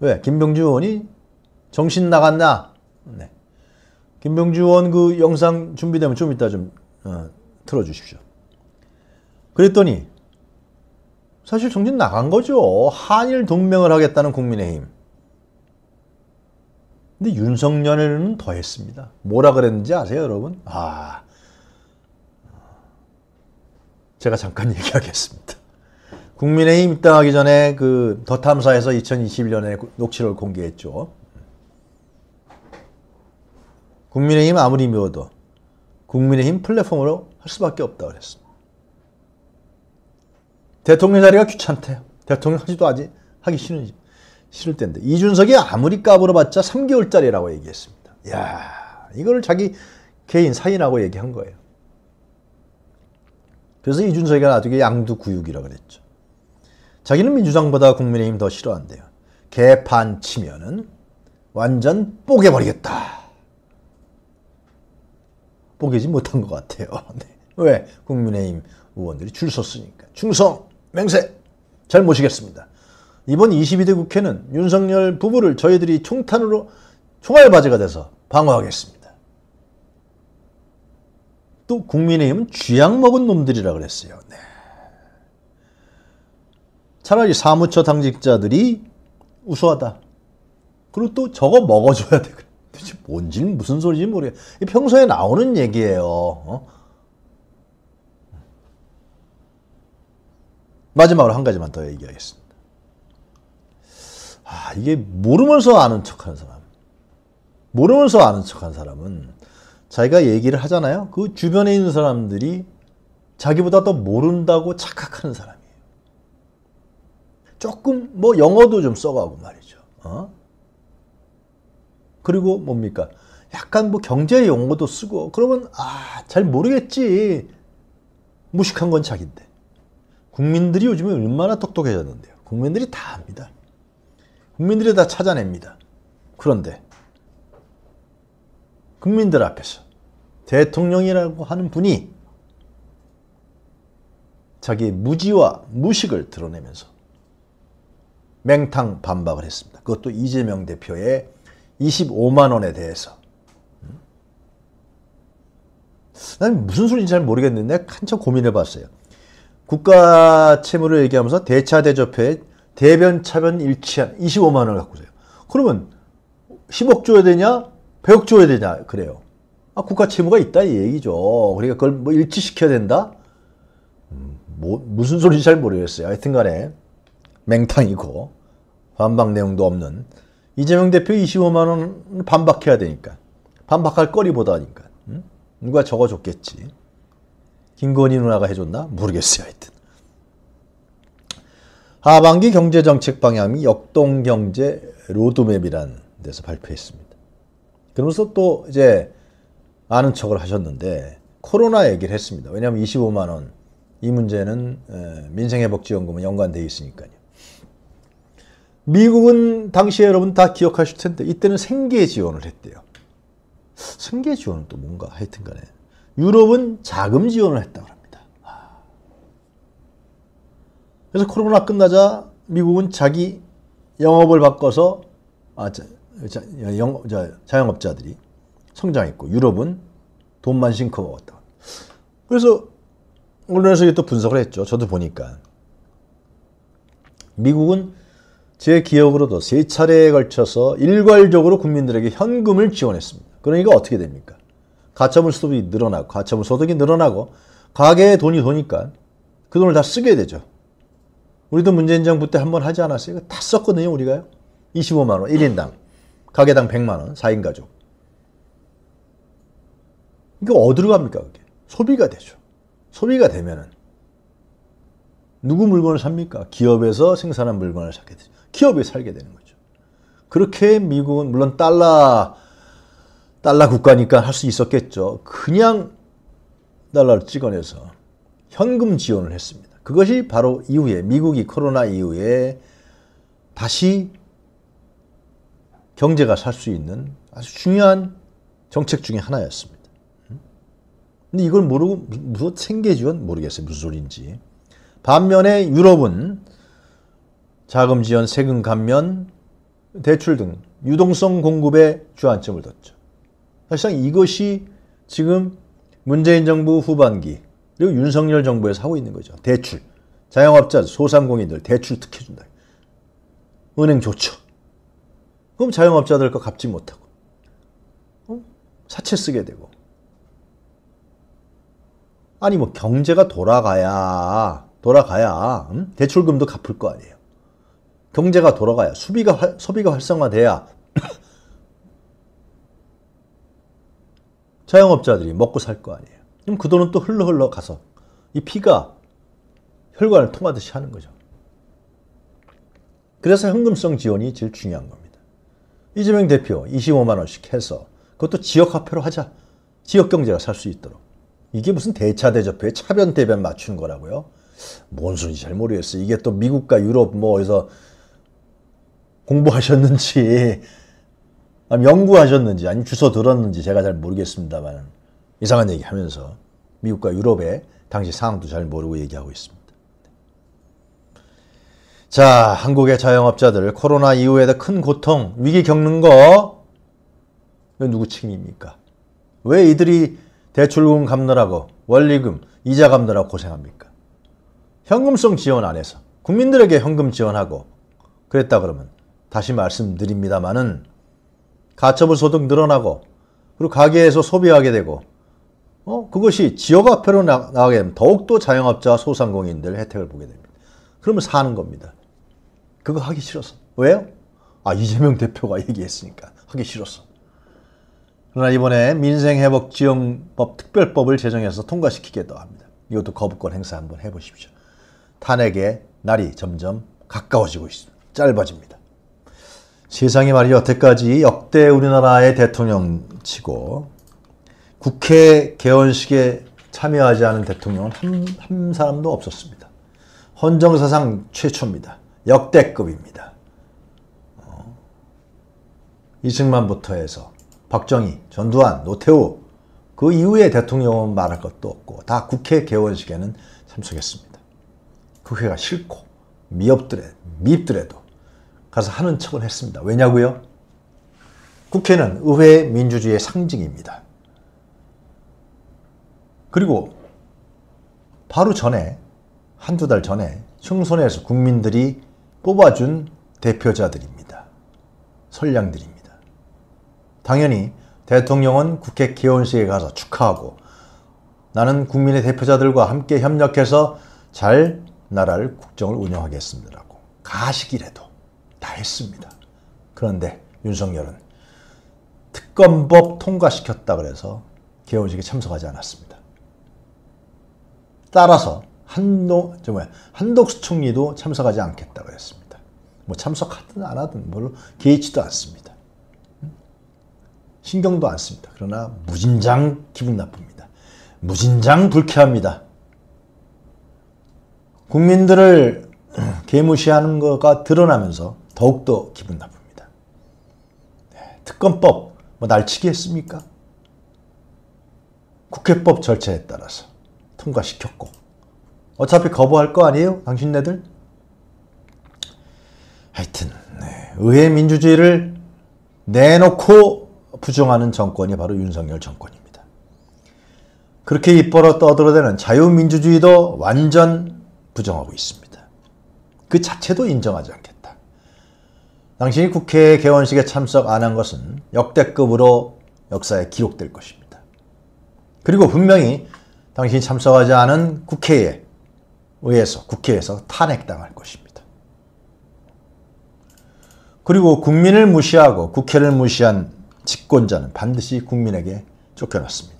왜? 김병주 의원이 정신 나갔나? 네. 김병주 의원 그 영상 준비되면 좀 이따 좀 어, 틀어주십시오. 그랬더니 사실 정신 나간 거죠. 한일 동맹을 하겠다는 국민의힘. 근데 윤석열은 더 했습니다. 뭐라 그랬는지 아세요, 여러분? 아, 제가 잠깐 얘기하겠습니다. 국민의힘 입당하기 전에 그 더 탐사에서 2021년에 녹취록을 공개했죠. 국민의힘 아무리 미워도 국민의힘 플랫폼으로 할 수밖에 없다 그랬습니다. 대통령 자리가 귀찮대. 대통령 하지도 아직 하기 싫은 싫을 텐데 이준석이 아무리 까불어 봤자 3개월짜리라고 얘기했습니다. 야, 이거를 자기 개인 사인하고 얘기한 거예요. 그래서 이준석이가 나중에 양두구육이라고 그랬죠. 자기는 민주당보다 국민의힘 더 싫어한대요. 개판 치면은 완전 뽀개버리겠다. 뽀개지 못한 것 같아요. 네. 왜? 국민의힘 의원들이 줄 섰으니까. 충성, 맹세, 잘 모시겠습니다. 이번 22대 국회는 윤석열 부부를 저희들이 총탄으로 총알바지가 돼서 방어하겠습니다. 또 국민의힘은 쥐약 먹은 놈들이라 그랬어요. 네. 차라리 사무처 당직자들이 우수하다. 그리고 또 저거 먹어줘야 돼. 도대체 뭔지 무슨 소리인지 모르겠. 평소에 나오는 얘기예요. 어? 마지막으로 한 가지만 더 얘기하겠습니다. 아, 이게 모르면서 아는 척하는 사람. 모르면서 아는 척하는 사람은 자기가 얘기를 하잖아요. 그 주변에 있는 사람들이 자기보다 더 모른다고 착각하는 사람. 조금 뭐 영어도 좀 써가고 말이죠. 어? 그리고 뭡니까? 약간 뭐 경제 용어도 쓰고 그러면 아잘 모르겠지. 무식한 건 자기인데. 국민들이 요즘에 얼마나 똑똑해졌는데요. 국민들이 다 압니다. 국민들이 다 찾아냅니다. 그런데 국민들 앞에서 대통령이라고 하는 분이 자기의 무지와 무식을 드러내면서 맹탕 반박을 했습니다. 그것도 이재명 대표의 25만 원에 대해서. 음? 난 무슨 소리인지 잘 모르겠는데 한참 고민해 봤어요. 국가 채무를 얘기하면서 대차 대조표에 대변 차변 일치한 25만 원을 갖고 있어요. 그러면 10억 줘야 되냐? 100억 줘야 되냐? 그래요. 아, 국가 채무가 있다 이 얘기죠. 그러니까 그걸 뭐 일치시켜야 된다? 음, 뭐, 무슨 소리인지 잘 모르겠어요. 하여튼 간에 맹탕이고 반박 내용도 없는 이재명 대표 25만 원 반박해야 되니까 반박할 거리보다 하니까 응? 누가 적어줬겠지 김건희 누나가 해줬나 모르겠어요 하여튼 하반기 경제정책 방향이 역동경제 로드맵이라는 데서 발표했습니다 그러면서 또 이제 아는 척을 하셨는데 코로나 얘기를 했습니다 왜냐하면 25만 원 이 문제는 민생회복지연금은 연관돼 있으니까요 미국은 당시에 여러분 다 기억하실 텐데 이때는 생계 지원을 했대요. 생계 지원은 또 뭔가 하여튼 간에 유럽은 자금 지원을 했다고 합니다. 아. 그래서 코로나 끝나자 미국은 자기 영업을 바꿔서 아, 자, 자, 영, 자, 자영업자들이 성장했고 유럽은 돈만 싱커먹었다. 그래서 언론에서 또 분석을 했죠. 저도 보니까 미국은 제 기억으로도 세 차례에 걸쳐서 일괄적으로 국민들에게 현금을 지원했습니다. 그러니까 어떻게 됩니까? 가처분 소득이 늘어나고 가처분 소득이 늘어나고 가계의 돈이 도니까 그 돈을 다 쓰게 되죠. 우리도 문재인 정부 때 한번 하지 않았어요? 다 썼거든요, 우리가요. 25만 원, 1인당. 가계당 100만 원, 4인 가족. 이거 어디로 갑니까, 그게? 소비가 되죠. 소비가 되면은 누구 물건을 삽니까? 기업에서 생산한 물건을 사게 되죠. 기업에 살게 되는 거죠. 그렇게 미국은 물론 달러 달러 국가니까 할 수 있었겠죠. 그냥 달러를 찍어내서 현금 지원을 했습니다. 그것이 바로 이후에 미국이 코로나 이후에 다시 경제가 살 수 있는 아주 중요한 정책 중의 하나였습니다. 근데 이걸 모르고 무슨 챙겨 지원 모르겠어요. 무슨 소리인지. 반면에 유럽은 자금 지원, 세금 감면, 대출 등 유동성 공급에 주안점을 뒀죠. 사실상 이것이 지금 문재인 정부 후반기 그리고 윤석열 정부에서 하고 있는 거죠. 대출. 자영업자, 소상공인들 대출 특혜 준다. 은행 좋죠. 그럼 자영업자들 거 갚지 못하고 어? 사채 쓰게 되고 아니 뭐 경제가 돌아가야 돌아가야 대출금도 갚을 거 아니에요. 경제가 돌아가야 수비가 활, 소비가 활성화돼야 자영업자들이 먹고 살 거 아니에요. 그럼 그 돈은 또 흘러 흘러 가서 이 피가 혈관을 통하듯이 하는 거죠. 그래서 현금성 지원이 제일 중요한 겁니다. 이재명 대표 25만 원씩 해서 그것도 지역화폐로 하자. 지역경제가 살 수 있도록. 이게 무슨 대차대조표에 차변대변 맞춘 거라고요? 뭔 소리인지 잘 모르겠어요. 이게 또 미국과 유럽 뭐 어디서 공부하셨는지 연구하셨는지 아니면 주소 들었는지 제가 잘 모르겠습니다만 이상한 얘기하면서 미국과 유럽의 당시 상황도 잘 모르고 얘기하고 있습니다. 자, 한국의 자영업자들 코로나 이후에도 큰 고통, 위기 겪는 거 누구 책임입니까? 왜 이들이 대출금 갚느라고 원리금, 이자 갚느라고 고생합니까? 현금성 지원 안해서 국민들에게 현금 지원하고 그랬다 그러면 다시 말씀드립니다만은 가처분 소득 늘어나고 그리고 가게에서 소비하게 되고 어 그것이 지역 화폐로 나가게 되면 더욱더 자영업자 소상공인들 혜택을 보게 됩니다. 그러면 사는 겁니다. 그거 하기 싫었어. 왜요? 아 이재명 대표가 얘기했으니까 하기 싫었어. 그러나 이번에 민생회복지원법 특별법을 제정해서 통과시키겠다 합니다. 이것도 거부권 행사 한번 해보십시오. 탄핵의 날이 점점 가까워지고 있습니다. 짧아집니다. 세상이 말이 여태까지 역대 우리나라의 대통령 치고 국회 개원식에 참여하지 않은 대통령은 한, 한 사람도 없었습니다. 헌정사상 최초입니다. 역대급입니다. 어. 이승만부터 해서 박정희, 전두환, 노태우 그 이후에 대통령은 말할 것도 없고 다 국회 개원식에는 참석했습니다. 국회가 그 싫고 미업들에 미입더라도 가서 하는 척은 했습니다. 왜냐고요? 국회는 의회 민주주의의 상징입니다. 그리고 바로 전에 한두 달 전에 흉선에서 국민들이 뽑아준 대표자들입니다. 선량들입니다. 당연히 대통령은 국회 개원식에 가서 축하하고 나는 국민의 대표자들과 함께 협력해서 잘 나라를 국정을 운영하겠습니다라고 가식이라도 다 했습니다. 그런데 윤석열은 특검법 통과시켰다 그래서 개원식에 참석하지 않았습니다. 따라서 한동, 저뭐 한독수 총리도 참석하지 않겠다 그랬습니다. 뭐 참석하든 안 하든 별로 개의치도 않습니다. 신경도 안 씁니다. 그러나 무진장 기분 나쁩니다. 무진장 불쾌합니다. 국민들을 개무시하는 거가 드러나면서 더욱더 기분 나쁩니다. 네, 특검법 뭐 날치기 했습니까? 국회법 절차에 따라서 통과시켰고 어차피 거부할 거 아니에요? 당신네들? 하여튼 네, 의회 민주주의를 내놓고 부정하는 정권이 바로 윤석열 정권입니다. 그렇게 입버릇 떠들어대는 자유민주주의도 완전 부정하고 있습니다. 그 자체도 인정하지 않겠다. 당신이 국회 개원식에 참석 안 한 것은 역대급으로 역사에 기록될 것입니다. 그리고 분명히 당신이 참석하지 않은 국회에 의해서 국회에서 탄핵당할 것입니다. 그리고 국민을 무시하고 국회를 무시한 집권자는 반드시 국민에게 쫓겨났습니다.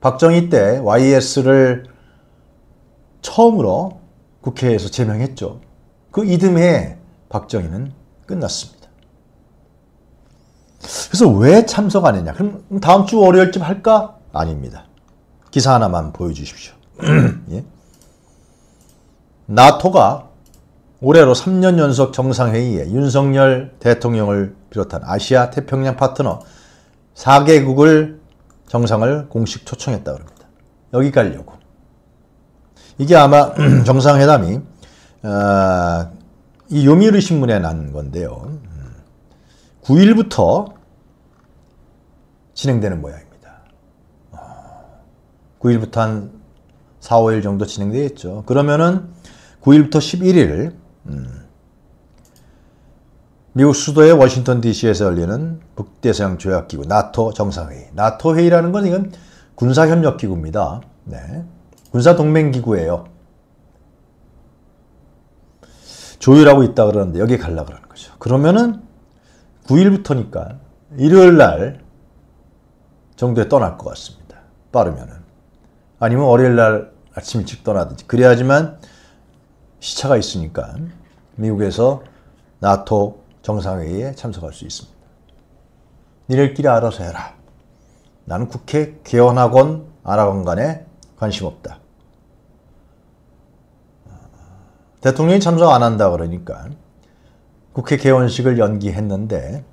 박정희 때 YS를 처음으로 국회에서 제명했죠. 그 이듬해 박정희는 끝났습니다. 그래서 왜 참석 안 했냐? 그럼 다음 주 월요일쯤 할까? 아닙니다. 기사 하나만 보여주십시오. 예? 나토가 올해로 3년 연속 정상회의에 윤석열 대통령을 비롯한 아시아 태평양 파트너 4개국을 정상을 공식 초청했다고 합니다. 여기 가려고. 이게 아마 정상회담이 어, 이 요미우리 신문에 난 건데요. 9일부터 음. 진행되는 모양입니다. 9일부터 어. 한 4, 5일 정도 진행되겠죠. 그러면은 9일부터 11일 음. 미국 수도의 워싱턴 DC에서 열리는 북대서양 조약기구 나토 정상회의. 나토 회의라는 건 이건 군사협력기구입니다. 네. 군사동맹기구예요. 조율하고 있다 그러는데 여기 갈라 그러는 거죠. 그러면은 9일부터니까 일요일 날 정도에 떠날 것 같습니다. 빠르면은. 아니면 월요일 날 아침 일찍 떠나든지. 그래야지만 시차가 있으니까 미국에서 나토 정상회의에 참석할 수 있습니다. 니네끼리 알아서 해라. 나는 국회 개원하건 안 하건 간에 관심 없다. 대통령이 참석 안 한다 그러니까 국회 개원식을 연기했는데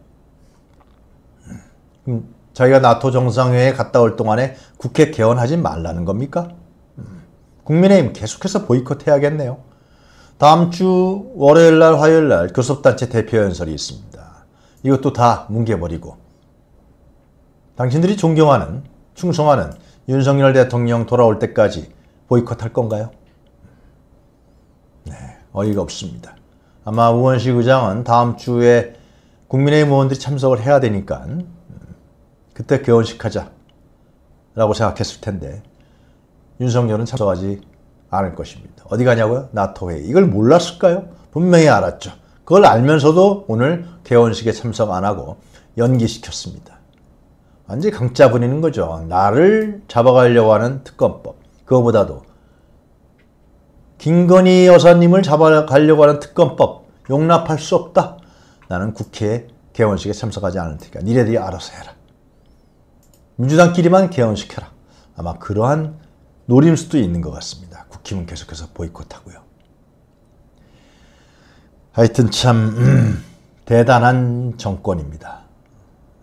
음, 자기가 나토 정상회에 갔다 올 동안에 국회 개원하지 말라는 겁니까? 음, 국민의힘 계속해서 보이콧해야겠네요. 다음 주 월요일 날, 화요일 날 교섭단체 대표 연설이 있습니다. 이것도 다 뭉개버리고 당신들이 존경하는, 충성하는 윤석열 대통령 돌아올 때까지 보이콧할 건가요? 어이가 없습니다. 아마 우원식 의장은 다음 주에 국민의힘 의원들이 참석을 해야 되니까 음, 그때 개원식하자 라고 생각했을 텐데 윤석열은 참석하지 않을 것입니다. 어디 가냐고요? 나토 회의. 이걸 몰랐을까요? 분명히 알았죠. 그걸 알면서도 오늘 개원식에 참석 안 하고 연기시켰습니다. 완전히 강짜 부리는 거죠. 나를 잡아가려고 하는 특검법. 그거보다도 김건희 여사님을 잡아가려고 하는 특검법 용납할 수 없다. 나는 국회 개원식에 참석하지 않을 테니까 니네들이 알아서 해라. 민주당끼리만 개원시켜라. 아마 그러한 노림수도 있는 것 같습니다. 국힘은 계속해서 보이콧하고요. 하여튼 참 음, 대단한 정권입니다.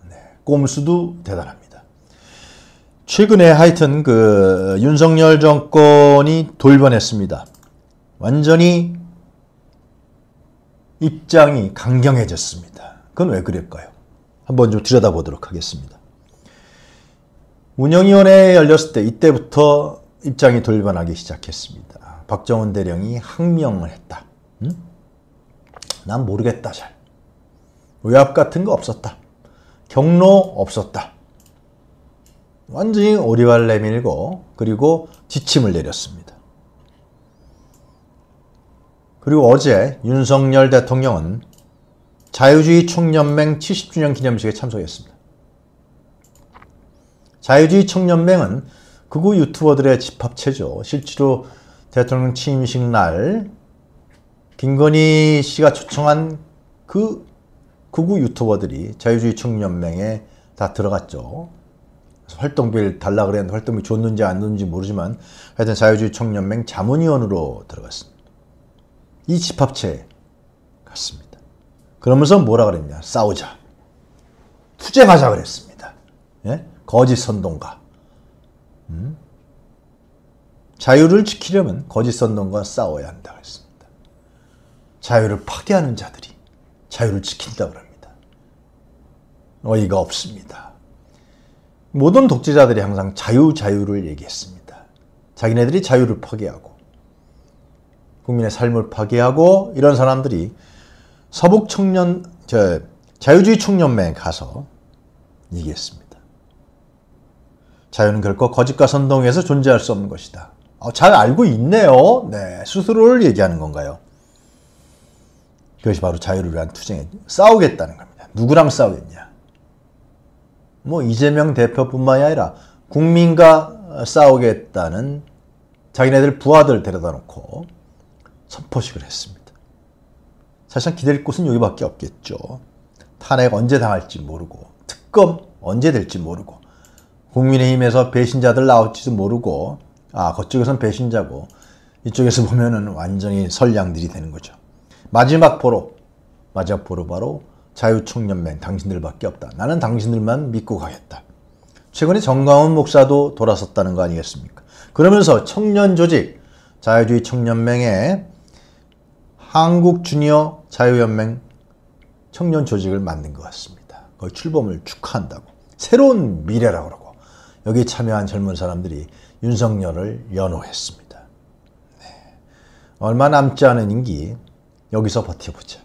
네, 꼼수도 대단합니다. 최근에 하여튼 그 윤석열 정권이 돌변했습니다. 완전히 입장이 강경해졌습니다. 그건 왜 그럴까요? 한번 좀 들여다보도록 하겠습니다. 운영위원회 열렸을 때 이때부터 입장이 돌변하기 시작했습니다. 박정훈 대령이 항명을 했다. 응? 난 모르겠다 잘. 외압 같은 거 없었다. 경로 없었다. 완전히 오리발 내밀고 그리고 지침을 내렸습니다. 그리고 어제 윤석열 대통령은 자유주의 총연맹 70주년 기념식에 참석했습니다. 자유주의 총연맹은 극우 유튜버들의 집합체죠. 실제로 대통령 취임식 날 김건희 씨가 초청한 그 극우 유튜버들이 자유주의 총연맹에 다 들어갔죠. 활동비를 달라 그랬는데 활동비 줬는지 안 줬는지 모르지만 하여튼 자유주의 총연맹 자문위원으로 들어갔습니다. 이 집합체 같습니다. 그러면서 뭐라 그랬냐? 싸우자. 투쟁하자 그랬습니다. 예? 거짓 선동가. 음? 자유를 지키려면 거짓 선동과 싸워야 한다 그랬습니다. 자유를 파괴하는 자들이 자유를 지킨다고 합니다. 어이가 없습니다. 모든 독재자들이 항상 자유 자유를 얘기했습니다. 자기네들이 자유를 파괴하고 국민의 삶을 파괴하고 이런 사람들이 서북 청년 저 자유주의 청년맹 가서 얘기했습니다 자유는 결코 거짓과 선동에서 존재할 수 없는 것이다. 어, 잘 알고 있네요. 네, 스스로를 얘기하는 건가요? 그것이 바로 자유를 위한 투쟁에 싸우겠다는 겁니다. 누구랑 싸우겠냐? 뭐 이재명 대표뿐만이 아니라 국민과 싸우겠다는 자기네들 부하들 데려다 놓고 선포식을 했습니다. 사실상 기댈 곳은 여기밖에 없겠죠. 탄핵 언제 당할지 모르고 특검 언제 될지 모르고 국민의힘에서 배신자들 나올지도 모르고 아 그쪽에선 배신자고 이쪽에서 보면은 완전히 설량들이 되는 거죠. 마지막 보로 마지막 보로 바로 자유총연맹 당신들밖에 없다. 나는 당신들만 믿고 가겠다. 최근에 정광훈 목사도 돌아섰다는 거 아니겠습니까? 그러면서 청년 조직 자유주의 청년맹에 한국 주니어 자유연맹 청년 조직을 만든 것 같습니다. 그 출범을 축하한다고. 새로운 미래라고 그러고 여기 참여한 젊은 사람들이 윤석열을 연호했습니다. 네. 얼마 남지 않은 임기 여기서 버텨보자.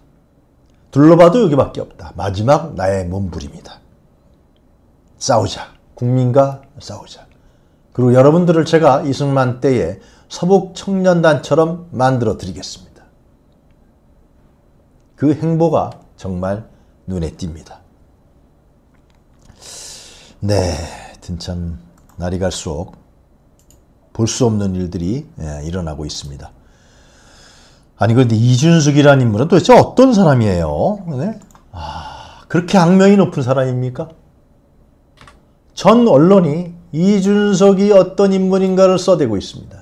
둘러봐도 여기밖에 없다. 마지막 나의 몸부림이다. 싸우자. 국민과 싸우자. 그리고 여러분들을 제가 이승만 때의 서북 청년단처럼 만들어 드리겠습니다. 그 행보가 정말 눈에 띕니다. 네, 든참 날이 갈수록 볼 수 없는 일들이 예, 일어나고 있습니다. 아니 그런데 이준숙이라는 인물은 도대체 어떤 사람이에요? 네? 아, 그렇게 악명이 높은 사람입니까? 전 언론이 이준석이 어떤 인물인가를 써대고 있습니다.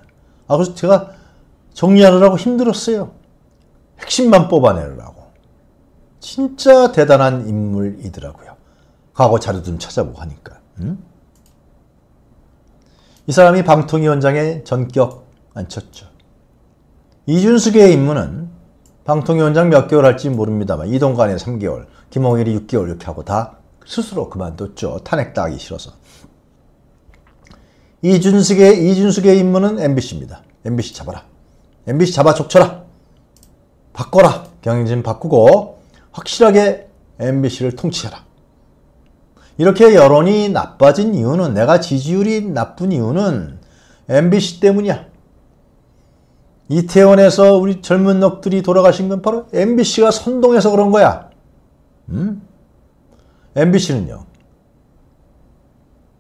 아, 그래서 제가 정리하느라고 힘들었어요. 핵심만 뽑아내려고. 진짜 대단한 인물이더라고요. 과거 자료 좀 찾아보고 하니까. 음? 이 사람이 방통위원장에 전격 앉혔죠. 이준숙의 임무는 방통위원장 몇 개월 할지 모릅니다만 이동관에 3개월, 김홍일이 6개월 이렇게 하고 다 스스로 그만뒀죠. 탄핵 당기 싫어서. 이준숙의 이준숙의 임무는 MBC입니다. MBC 잡아라. MBC 잡아 족쳐라. 바꿔라. 경영진 바꾸고 확실하게 MBC를 통치해라. 이렇게 여론이 나빠진 이유는 내가 지지율이 나쁜 이유는 MBC 때문이야. 이태원에서 우리 젊은 넋들이 돌아가신 건 바로 MBC가 선동해서 그런 거야. 음? MBC는요.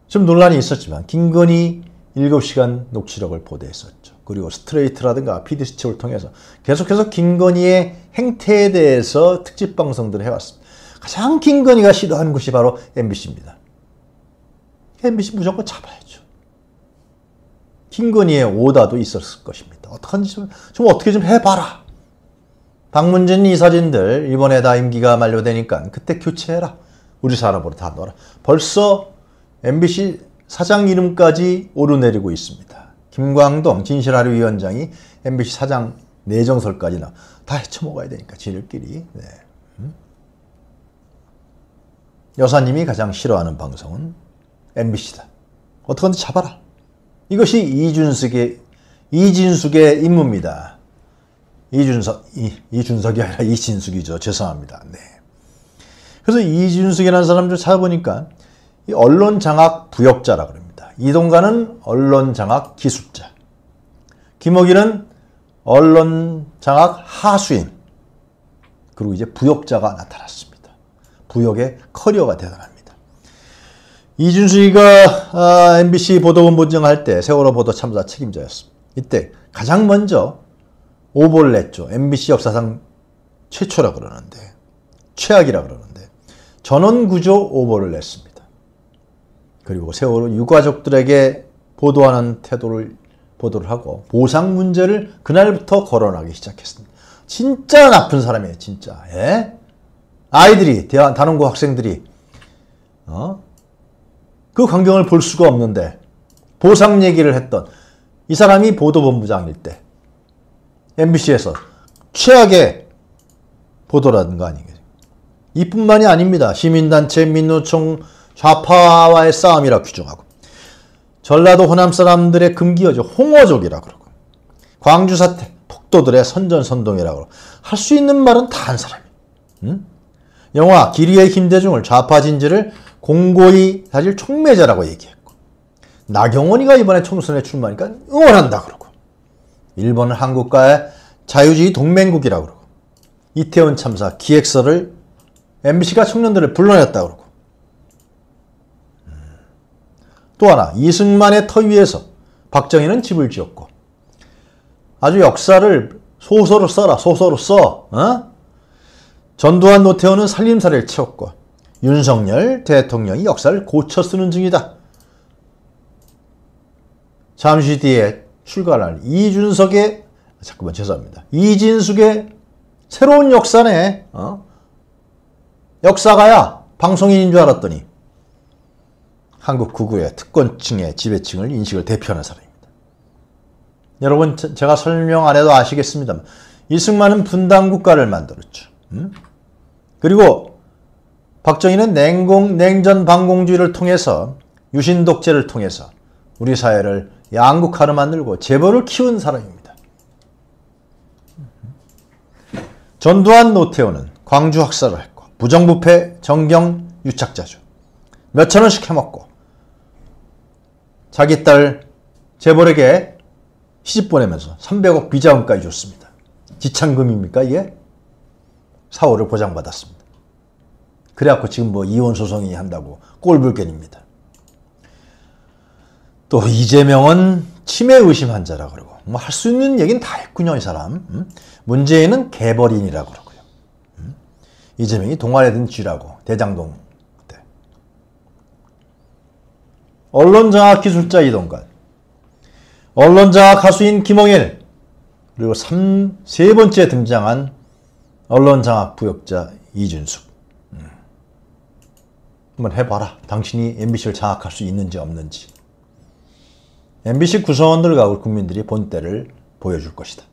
지금 논란이 있었지만 김건희 7시간 녹취록을 보도했었죠. 그리고 스트레이트라든가 PD수첩을 통해서 계속해서 김건희의 행태에 대해서 특집 방송들을 해왔습니다. 가장 김건희가 시도하는 곳이 바로 MBC입니다. MBC 무조건 잡아야죠. 김건희의 오다도 있었을 것입니다. 어떡한지 좀, 좀 어떻게 좀 해봐라. 박문진 이사진들 이번에 다 임기가 만료되니까 그때 교체해라. 우리 사람으로 다 넣어라. 벌써 MBC 사장 이름까지 오르내리고 있습니다. 김광동 진실하류 위원장이 MBC 사장 내정설까지나 다 헤쳐먹어야 되니까 지들끼리 네. 음? 여사님이 가장 싫어하는 방송은 MBC다. 어떻게든 잡아라. 이것이 이준석의 이진숙의 임무입니다. 이준석 이, 이준석이 아니라 이진숙이죠. 죄송합니다. 네. 그래서 이준숙이라는 사람 좀 찾아보니까 언론 장악 부역자라 그럽니다. 이동관은 언론장악 기술자, 김옥일은 언론장악 하수인, 그리고 이제 부역자가 나타났습니다. 부역의 커리어가 대단합니다. 이준수가 이 아, MBC 보도본부장할 때 세월호 보도 참사 책임자였습니다. 이때 가장 먼저 오보를 냈죠. MBC 역사상 최초라 그러는데 최악이라 그러는데 전원구조 오보를 냈습니다. 그리고 세월호 유가족들에게 보도하는 태도를 보도를 하고 보상 문제를 그날부터 거론하기 시작했습니다. 진짜 나쁜 사람이에요. 진짜. 예? 아이들이 대한 단원고 학생들이 어? 그 광경을 볼 수가 없는데 보상 얘기를 했던 이 사람이 보도본부장일 때 MBC에서 최악의 보도라는거 아니겠어요. 이뿐만이 아닙니다. 시민단체, 민노총, 좌파와의 싸움이라 규정하고 전라도 호남 사람들의 금기어죠. 홍어족이라 그러고 광주 사태 폭도들의 선전선동이라 그러고 할 수 있는 말은 다 한 사람이 응? 영화 길이의 김대중을 좌파 진지를 공고히 사실 총매자라고 얘기했고 나경원이가 이번에 총선에 출마하니까 응원한다 그러고 일본은 한국과의 자유주의 동맹국이라 그러고 이태원 참사 기획서를 MBC가 청년들을 불러냈다 그러고 또 하나 이승만의 터 위에서 박정희는 집을 지었고 아주 역사를 소설로 써라 소설로써 어? 전두환 노태우는 살림살이를 채웠고 윤석열 대통령이 역사를 고쳐 쓰는 중이다. 잠시 뒤에 출간할 이준석의 잠깐만 죄송합니다. 이진숙의 새로운 역사네. 어? 역사가야 방송인인 줄 알았더니 한국 구구의 특권층의 지배층을 인식을 대표하는 사람입니다. 여러분 제가 설명 안 해도 아시겠습니다만 이승만은 분단 국가를 만들었죠. 음? 그리고 박정희는 냉공, 냉전 반공주의를 통해서 유신 독재를 통해서 우리 사회를 양극화로 만들고 재벌을 키운 사람입니다. 전두환 노태우는 광주 학살을 했고 부정부패 정경 유착자죠. 몇천 원씩 해먹고 자기 딸 재벌에게 시집 보내면서 300억 비자금까지 줬습니다. 지참금입니까 이게? 사호를 보장받았습니다. 그래갖고 지금 뭐 이혼 소송이 한다고 꼴불견입니다. 또 이재명은 치매 의심 환자라 그러고 뭐 할 수 있는 얘기는 다 했군요 이 사람. 음? 문재인은 개벌인이라 그러고요. 음? 이재명이 동아래든 쥐라고 대장동 언론장학 기술자 이동관, 언론장학 가수인 김홍일, 그리고 3, 세 번째 등장한 언론장학 부역자 이준숙. 음. 한번 해봐라. 당신이 MBC를 장악할 수 있는지 없는지. MBC 구성원들과 우리 국민들이 본때를 보여줄 것이다.